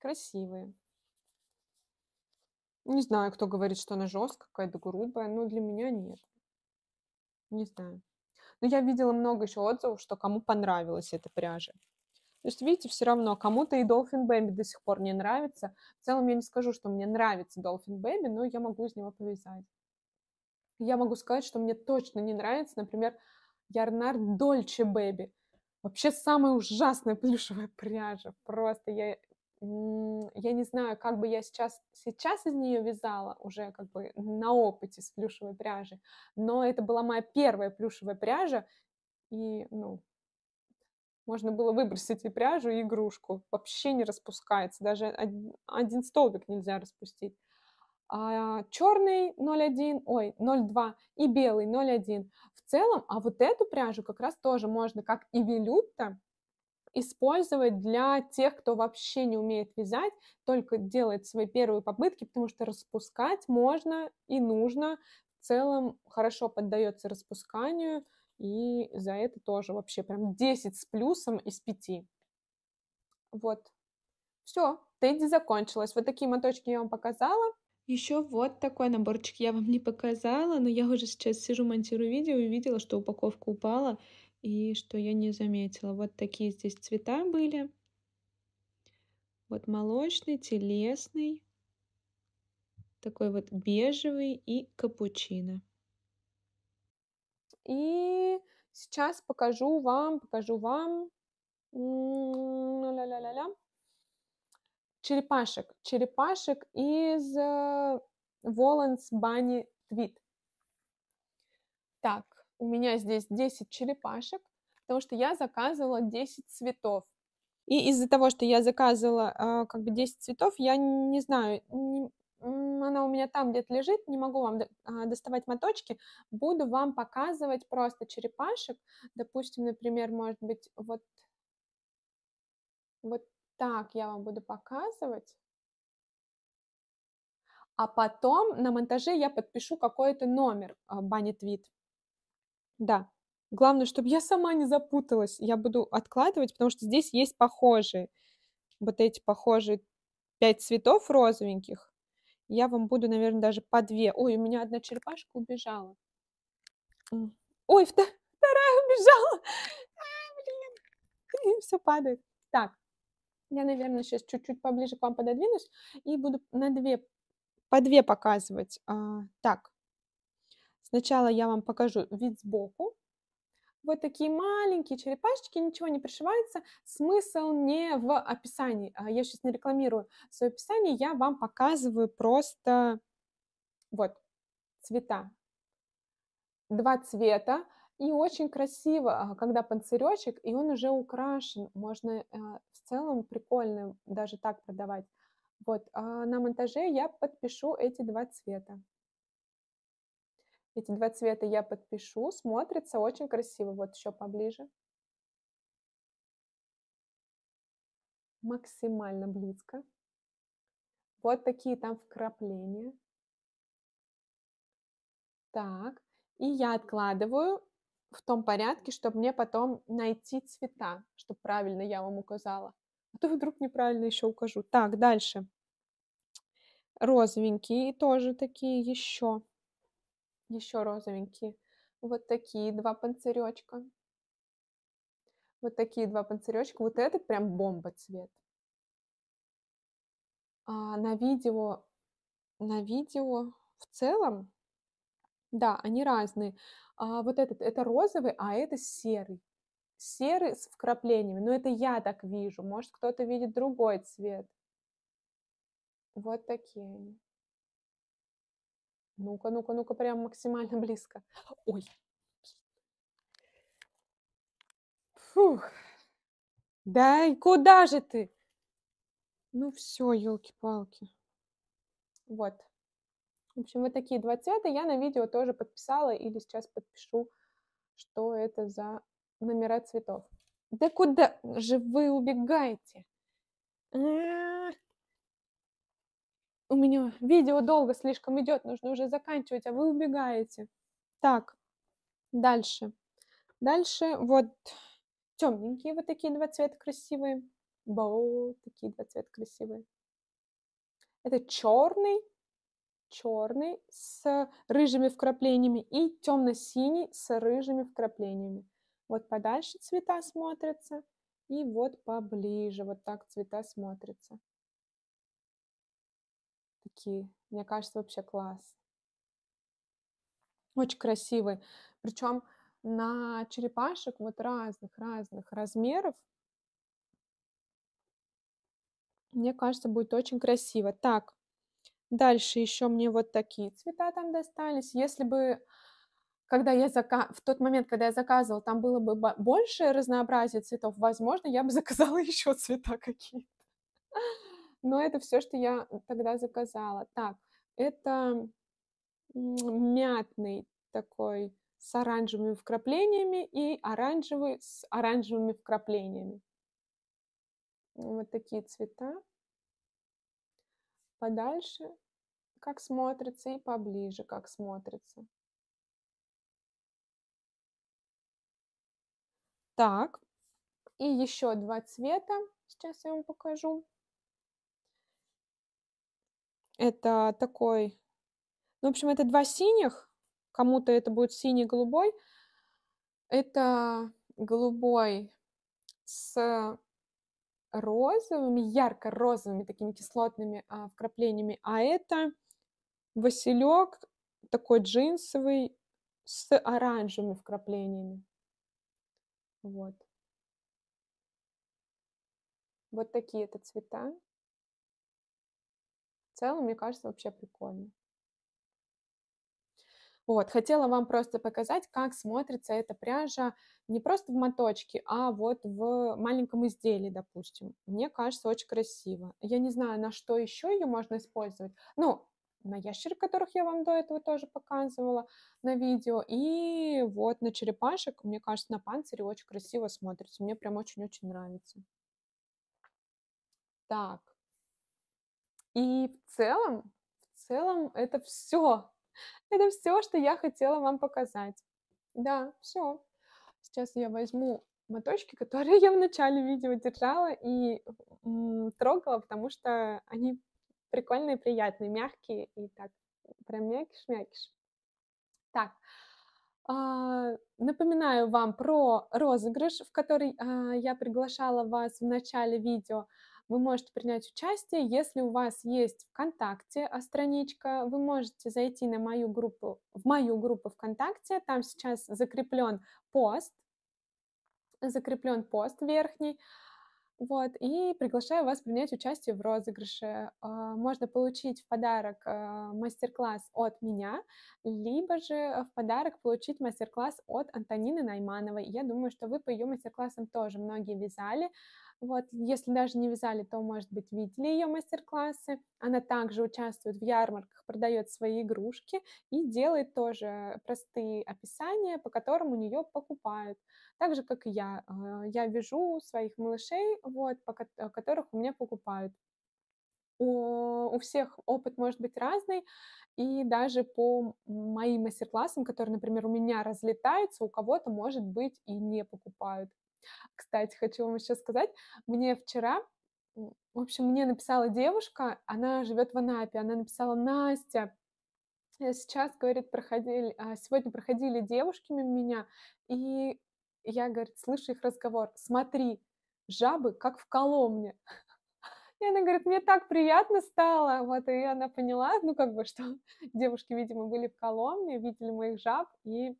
Красивые. Не знаю, кто говорит, что она жесткая, какая-то грубая, но для меня нет. Не знаю. Но я видела много еще отзывов, что кому понравилась эта пряжа. То есть, видите, все равно кому-то и Долфин Baby до сих пор не нравится. В целом я не скажу, что мне нравится Долфин Baby, но я могу из него повязать. Я могу сказать, что мне точно не нравится, например, Ярнар Дольче Бэби. Вообще самая ужасная плюшевая пряжа. Просто я, я не знаю, как бы я сейчас, сейчас из нее вязала, уже как бы на опыте с плюшевой пряжи, но это была моя первая плюшевая пряжа, и, ну, можно было выбросить и пряжу, и игрушку. Вообще не распускается. Даже один, столбик нельзя распустить. А, черный 0,1, ой, 0,2 и белый 0,1. В целом, а вот эту пряжу как раз тоже можно, как и велюта, использовать для тех, кто вообще не умеет вязать, только делает свои первые попытки, потому что распускать можно и нужно. В целом хорошо поддается распусканию. И за это тоже вообще прям 10 с плюсом из 5. Вот. Все, Тедди закончилась. Вот такие моточки я вам показала. Еще вот такой наборчик я вам не показала, но я уже сейчас сижу, монтирую видео и видела, что упаковка упала и что я не заметила. Вот такие здесь цвета были. Вот молочный, телесный, такой вот бежевый и капучино. И сейчас покажу вам, покажу вам ля-ля-ля-ля. Черепашек. Черепашек из Воланс Бани Твит. Так, у меня здесь 10 черепашек, потому что я заказывала 10 цветов. И из-за того, что я заказывала э, как бы 10 цветов, я не знаю, не, ну, она у меня там где-то лежит, не могу вам а, доставать моточки, буду вам показывать просто черепашек, допустим, например, может быть, вот, вот так я вам буду показывать, а потом на монтаже я подпишу какой-то номер а, Банни Твит. Да, главное, чтобы я сама не запуталась, я буду откладывать, потому что здесь есть похожие, вот эти похожие пять цветов розовеньких, я вам буду, наверное, даже по две. Ой, у меня одна черепашка убежала. Ой, вторая убежала. А, блин. все падает. Так, я, наверное, сейчас чуть-чуть поближе к вам пододвинусь и буду на две, по две показывать. А, так, сначала я вам покажу вид сбоку вот такие маленькие черепашечки, ничего не пришивается, смысл не в описании. А я сейчас не рекламирую свое описание, я вам показываю просто вот цвета. Два цвета, и очень красиво, а, когда панцирёчек и он уже украшен. Можно э, в целом прикольно даже так продавать. Вот, а, на монтаже я подпишу эти два цвета. Эти два цвета я подпишу, смотрится очень красиво. Вот еще поближе. Максимально близко. Вот такие там вкрапления. Так, и я откладываю в том порядке, чтобы мне потом найти цвета, чтобы правильно я вам указала. А то вдруг неправильно еще укажу. Так, дальше. Розовенькие тоже такие еще еще розовенькие. Вот такие два панциречка. Вот такие два панциречка. Вот этот прям бомба цвет. А на видео, на видео в целом, да, они разные. А вот этот, это розовый, а это серый. Серый с вкраплениями. Но это я так вижу. Может, кто-то видит другой цвет. Вот такие они. Ну-ка, ну-ка, ну-ка, прям максимально близко. Ой. Фух. Да и куда же ты? Ну все, елки-палки. Вот. В общем, вот такие два цвета. Я на видео тоже подписала или сейчас подпишу, что это за номера цветов. Да куда же вы убегаете? А -а -а у меня видео долго слишком идет, нужно уже заканчивать, а вы убегаете. Так, дальше. Дальше вот темненькие вот такие два цвета красивые. Бо, такие два цвета красивые. Это черный, черный с рыжими вкраплениями и темно-синий с рыжими вкраплениями. Вот подальше цвета смотрятся, и вот поближе вот так цвета смотрятся такие. Мне кажется, вообще класс. Очень красивый. Причем на черепашек вот разных-разных размеров. Мне кажется, будет очень красиво. Так, дальше еще мне вот такие цвета там достались. Если бы когда я зака... в тот момент, когда я заказывала, там было бы больше разнообразия цветов, возможно, я бы заказала еще цвета какие-то. Но это все, что я тогда заказала. Так, это мятный такой с оранжевыми вкраплениями и оранжевый с оранжевыми вкраплениями. Вот такие цвета. Подальше, как смотрится, и поближе, как смотрится. Так, и еще два цвета. Сейчас я вам покажу. Это такой... Ну, в общем, это два синих. Кому-то это будет синий-голубой. Это голубой с розовыми, ярко-розовыми такими кислотными а, вкраплениями. А это василек такой джинсовый с оранжевыми вкраплениями. Вот. Вот такие это цвета целом, мне кажется, вообще прикольно. Вот, хотела вам просто показать, как смотрится эта пряжа не просто в моточке, а вот в маленьком изделии, допустим. Мне кажется, очень красиво. Я не знаю, на что еще ее можно использовать. Ну, на ящеры, которых я вам до этого тоже показывала на видео. И вот на черепашек, мне кажется, на панцире очень красиво смотрится. Мне прям очень-очень нравится. Так, и в целом, в целом это все. Это все, что я хотела вам показать. Да, все. Сейчас я возьму моточки, которые я в начале видео держала и м, трогала, потому что они прикольные, приятные, мягкие и так прям мякиш-мякиш. Так, а, напоминаю вам про розыгрыш, в который а, я приглашала вас в начале видео. Вы можете принять участие, если у вас есть ВКонтакте а, страничка, вы можете зайти на мою группу, в мою группу ВКонтакте, там сейчас закреплен пост, закреплен пост верхний, вот, и приглашаю вас принять участие в розыгрыше. А, можно получить в подарок а, мастер-класс от меня, либо же в подарок получить мастер-класс от Антонины Наймановой. Я думаю, что вы по ее мастер-классам тоже многие вязали. Вот, если даже не вязали, то, может быть, видели ее мастер-классы. Она также участвует в ярмарках, продает свои игрушки и делает тоже простые описания, по которым у нее покупают. Так же, как и я. А, я вяжу своих малышей, вот, по э, которых у меня покупают у, у всех опыт может быть разный, и даже по моим мастер-классам, которые, например, у меня разлетаются, у кого-то, может быть, и не покупают. Кстати, хочу вам еще сказать, мне вчера в общем, мне написала девушка, она живет в Анапе, она написала Настя. Э, сейчас, говорит, проходили, а, сегодня проходили девушки мимо меня, и я, говорит, слышу их разговор. Смотри, жабы как в коломне. И она говорит, мне так приятно стало. Вот, и она поняла, ну, как бы, что девушки, видимо, были в Коломне, видели моих жаб, и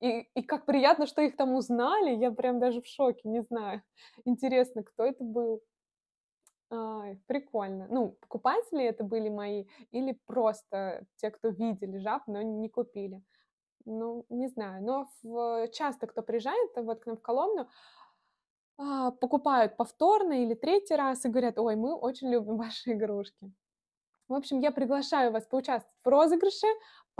и, и как приятно, что их там узнали, я прям даже в шоке, не знаю. Интересно, кто это был? Ай, прикольно. Ну, покупатели это были мои или просто те, кто видели жаб, но не купили. Ну, не знаю. Но в, часто кто приезжает вот к нам в Коломну, а, покупают повторно или третий раз и говорят, ой, мы очень любим ваши игрушки. В общем, я приглашаю вас поучаствовать в розыгрыше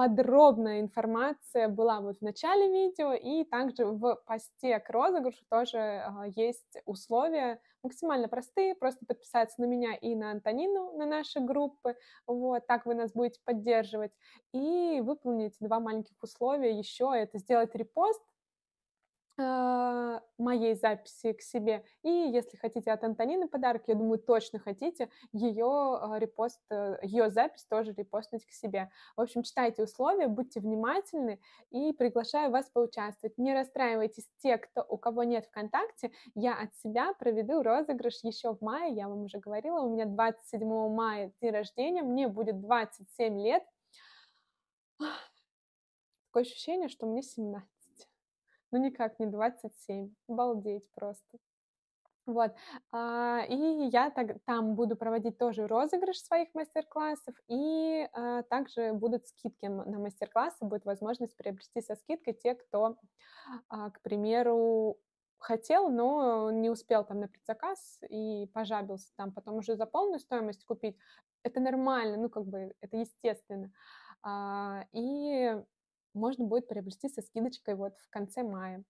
подробная информация была вот в начале видео, и также в посте к розыгрышу тоже а, есть условия максимально простые, просто подписаться на меня и на Антонину, на наши группы, вот, так вы нас будете поддерживать, и выполнить два маленьких условия еще, это сделать репост Э, моей записи к себе. И если хотите от Антонины подарок, я думаю, точно хотите, ее э, репост, э, ее запись тоже репостнуть к себе. В общем, читайте условия, будьте внимательны и приглашаю вас поучаствовать. Не расстраивайтесь те, кто, у кого нет ВКонтакте. Я от себя проведу розыгрыш еще в мае, я вам уже говорила, у меня 27 мая день рождения, мне будет 27 лет. Такое ощущение, что мне 17 ну никак не 27, обалдеть просто. Вот. А, и я так, там буду проводить тоже розыгрыш своих мастер-классов, и а, также будут скидки на мастер-классы, будет возможность приобрести со скидкой те, кто, а, к примеру, хотел, но не успел там на предзаказ и пожабился там потом уже за полную стоимость купить. Это нормально, ну как бы это естественно. И можно будет приобрести со скидочкой вот в конце мая.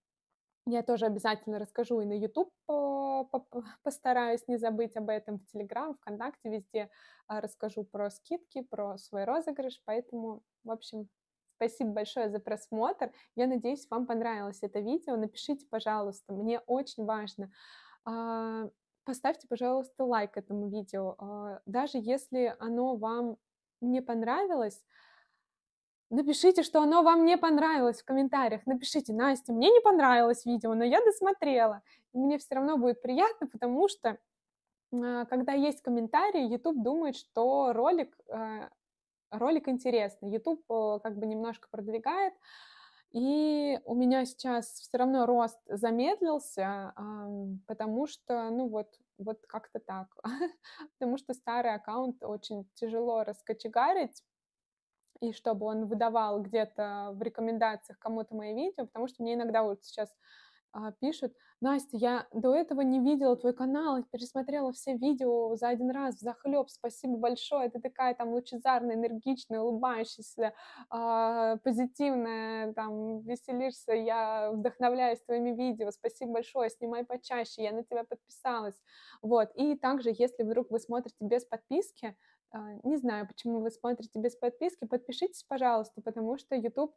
Я тоже обязательно расскажу и на YouTube э, постараюсь не забыть об этом в Telegram, ВКонтакте, везде э, расскажу про скидки, про свой розыгрыш. Поэтому, в общем, спасибо большое за просмотр. Я надеюсь, вам понравилось это видео. Напишите, пожалуйста, мне очень важно а, поставьте, пожалуйста, лайк этому видео. Э, даже если оно вам не понравилось, Напишите, что оно вам не понравилось в комментариях. Напишите, Настя, мне не понравилось видео, но я досмотрела. И мне все равно будет приятно, потому что а, когда есть комментарии, YouTube думает, что ролик, э, ролик интересный. YouTube э, как бы немножко продвигает. И у меня сейчас все равно рост замедлился, потому что, ну вот, вот как-то так. потому что старый аккаунт очень тяжело раскочегарить, и чтобы он выдавал где-то в рекомендациях кому-то мои видео, потому что мне иногда вот сейчас а, пишут, Настя, я до этого не видела твой канал, пересмотрела все видео за один раз, за хлеб, спасибо большое, ты такая там лучезарная, энергичная, улыбающаяся, а, позитивная, там, веселишься, я вдохновляюсь твоими видео, спасибо большое, снимай почаще, я на тебя подписалась, вот, и также, если вдруг вы смотрите без подписки, а, не знаю, почему вы смотрите без подписки. Подпишитесь, пожалуйста, потому что YouTube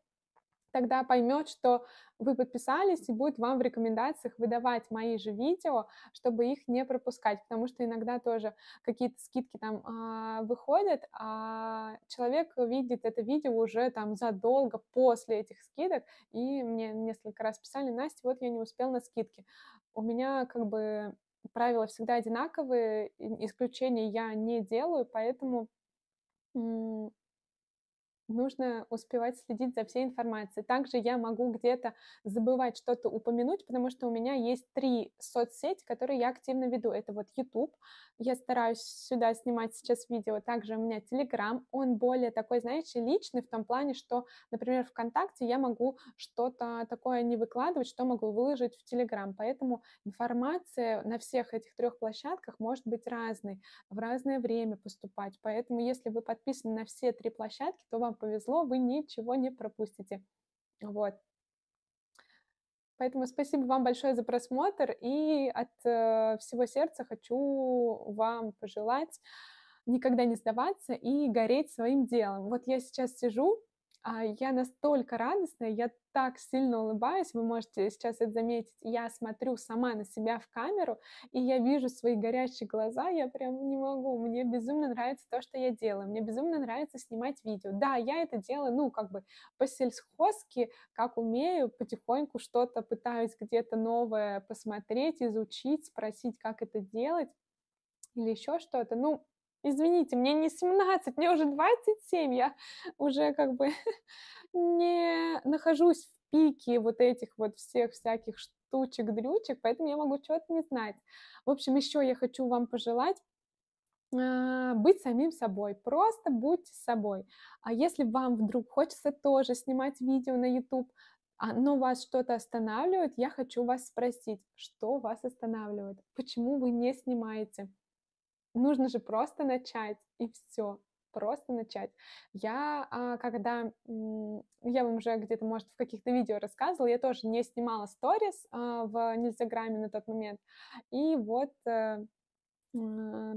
тогда поймет, что вы подписались и будет вам в рекомендациях выдавать мои же видео, чтобы их не пропускать, потому что иногда тоже какие-то скидки там а, выходят, а человек видит это видео уже там задолго после этих скидок, и мне несколько раз писали, Настя, вот я не успел на скидки. У меня как бы правила всегда одинаковые, исключений я не делаю, поэтому нужно успевать следить за всей информацией. Также я могу где-то забывать что-то упомянуть, потому что у меня есть три соцсети, которые я активно веду. Это вот YouTube, я стараюсь сюда снимать сейчас видео, также у меня Telegram, он более такой, знаете, личный в том плане, что, например, ВКонтакте я могу что-то такое не выкладывать, что могу выложить в Telegram, поэтому информация на всех этих трех площадках может быть разной, в разное время поступать, поэтому если вы подписаны на все три площадки, то вам повезло, вы ничего не пропустите. Вот. Поэтому спасибо вам большое за просмотр, и от э, всего сердца хочу вам пожелать никогда не сдаваться и гореть своим делом. Вот я сейчас сижу, а, я настолько радостная, я так сильно улыбаюсь, вы можете сейчас это заметить. Я смотрю сама на себя в камеру, и я вижу свои горячие глаза, я прям не могу. Мне безумно нравится то, что я делаю. Мне безумно нравится снимать видео. Да, я это делаю, ну, как бы по-сельскохозски, как умею, потихоньку что-то пытаюсь где-то новое посмотреть, изучить, спросить, как это делать или еще что-то. Ну, извините, мне не 17, мне уже 27, я уже как бы не нахожусь в пике вот этих вот всех всяких штучек-дрючек, поэтому я могу чего-то не знать. В общем, еще я хочу вам пожелать а, быть самим собой, просто будьте собой. А если вам вдруг хочется тоже снимать видео на YouTube, а, но вас что-то останавливает, я хочу вас спросить, что вас останавливает, почему вы не снимаете нужно же просто начать, и все просто начать. Я, а, когда, ну, я вам уже где-то, может, в каких-то видео рассказывала, я тоже не снимала сторис а, в Нильзаграме на тот момент, и вот э,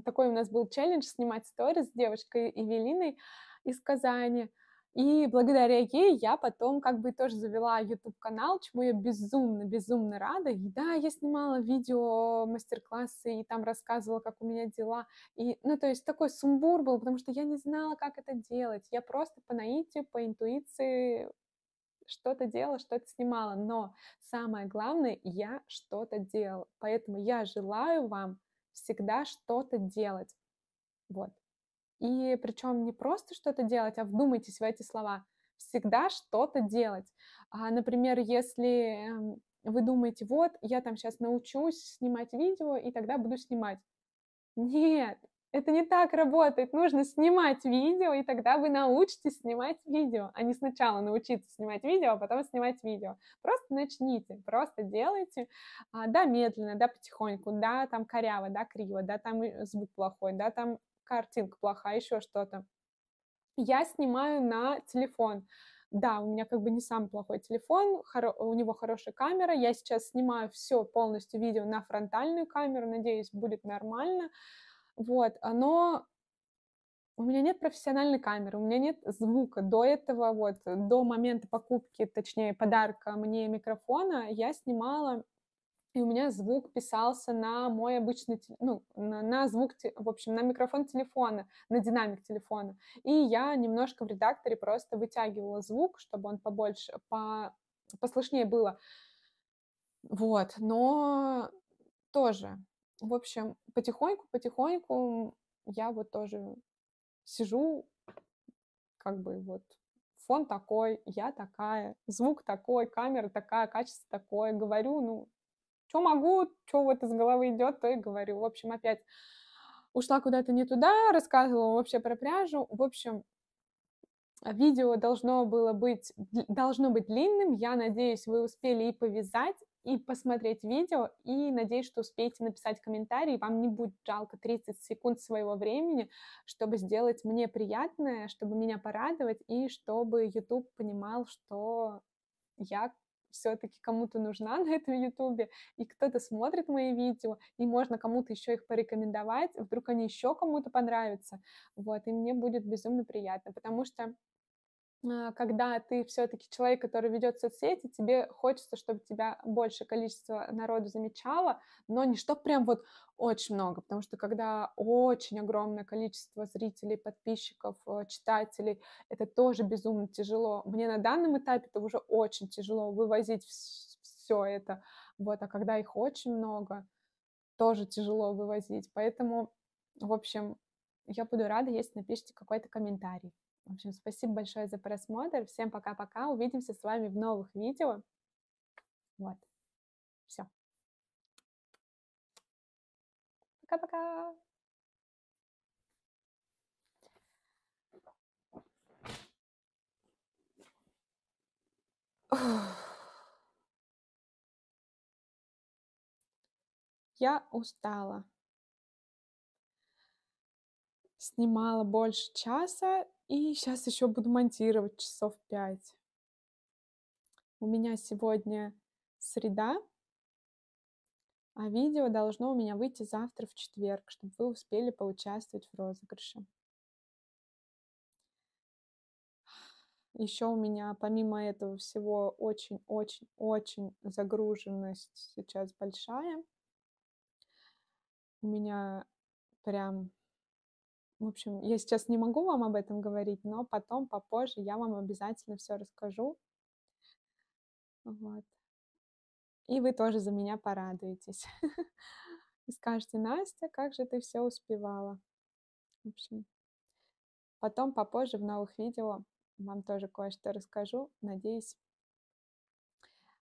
такой у нас был челлендж снимать сторис с девочкой Евелиной из Казани — и благодаря ей я потом как бы тоже завела YouTube-канал, чему я безумно-безумно рада. И да, я снимала видео, э, мастер-классы, и там рассказывала, как у меня дела. И, ну, то есть такой сумбур был, потому что я не знала, как это делать. Я просто по наитию, по интуиции что-то делала, что-то снимала. Но самое главное, я что-то делала. Поэтому я желаю вам всегда что-то делать. Вот. И причем не просто что-то делать, а вдумайтесь в эти слова. Всегда что-то делать. А, например, если эм, вы думаете, вот, я там сейчас научусь снимать видео, и тогда буду снимать. Нет, это не так работает. Нужно снимать видео, и тогда вы научитесь снимать видео, а не сначала научиться снимать видео, а потом снимать видео. Просто начните, просто делайте. А, да, медленно, да, потихоньку, да, там коряво, да, криво, да, там звук плохой, да, там картинка плохая, еще что-то. Я снимаю на телефон. Да, у меня как бы не самый плохой телефон, хоро... у него хорошая камера. Я сейчас снимаю все полностью видео на фронтальную камеру, надеюсь, будет нормально. Вот, а, но у меня нет профессиональной камеры, у меня нет звука. До этого вот, до момента покупки, точнее, подарка мне микрофона, я снимала и у меня звук писался на мой обычный, ну, на, на звук, в общем, на микрофон телефона, на динамик телефона. И я немножко в редакторе просто вытягивала звук, чтобы он побольше, по, послышнее было. Вот, но тоже, в общем, потихоньку, потихоньку я вот тоже сижу, как бы вот фон такой, я такая, звук такой, камера такая, качество такое, говорю, ну, что могу, что вот из головы идет, то и говорю. В общем, опять ушла куда-то не туда, рассказывала вообще про пряжу. В общем, видео должно было быть, должно быть длинным. Я надеюсь, вы успели и повязать, и посмотреть видео, и надеюсь, что успеете написать комментарий, вам не будет жалко 30 секунд своего времени, чтобы сделать мне приятное, чтобы меня порадовать, и чтобы YouTube понимал, что я все-таки кому-то нужна на этом Ютубе, и кто-то смотрит мои видео, и можно кому-то еще их порекомендовать, вдруг они еще кому-то понравятся, вот, и мне будет безумно приятно, потому что а, когда ты все-таки человек, который ведет соцсети, тебе хочется, чтобы тебя больше количество народу замечало, но не что прям вот очень много, потому что когда очень огромное количество зрителей, подписчиков, э, читателей, это тоже безумно тяжело. Мне на данном этапе это уже очень тяжело вывозить все это, вот, а когда их очень много, тоже тяжело вывозить, поэтому, в общем, я буду рада, если напишите какой-то комментарий. В общем, спасибо большое за просмотр. Всем пока-пока. Увидимся с вами в новых видео. Вот. Все. Пока-пока. Я устала. Снимала больше часа, и сейчас еще буду монтировать часов пять. У меня сегодня среда, а видео должно у меня выйти завтра в четверг, чтобы вы успели поучаствовать в розыгрыше. Еще у меня помимо этого всего очень-очень-очень загруженность сейчас большая. У меня прям в общем, я сейчас не могу вам об этом говорить, но потом, попозже, я вам обязательно все расскажу. Вот. И вы тоже за меня порадуетесь. И скажете, Настя, как же ты все успевала. В общем, потом, попозже, в новых видео вам тоже кое-что расскажу. Надеюсь,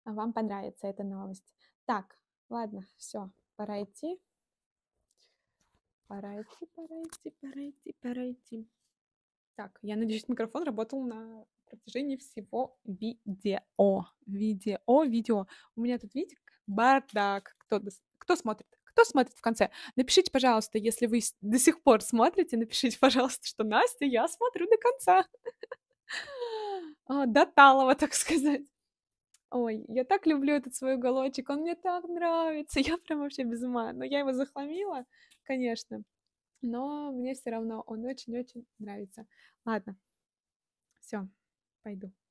вам понравится эта новость. Так, ладно, все, пора идти. Пора идти, пора идти, пора идти, пора идти. Так, я надеюсь, микрофон работал на протяжении всего видео. Видео, видео. У меня тут, видите, бардак. Кто, кто смотрит? Кто смотрит в конце? Напишите, пожалуйста, если вы до сих пор смотрите, напишите, пожалуйста, что Настя, я смотрю до конца. А, до Талого, так сказать. Ой, я так люблю этот свой уголочек, он мне так нравится, я прям вообще без ума. Но я его захламила, конечно, но мне все равно он очень-очень нравится. Ладно, все, пойду.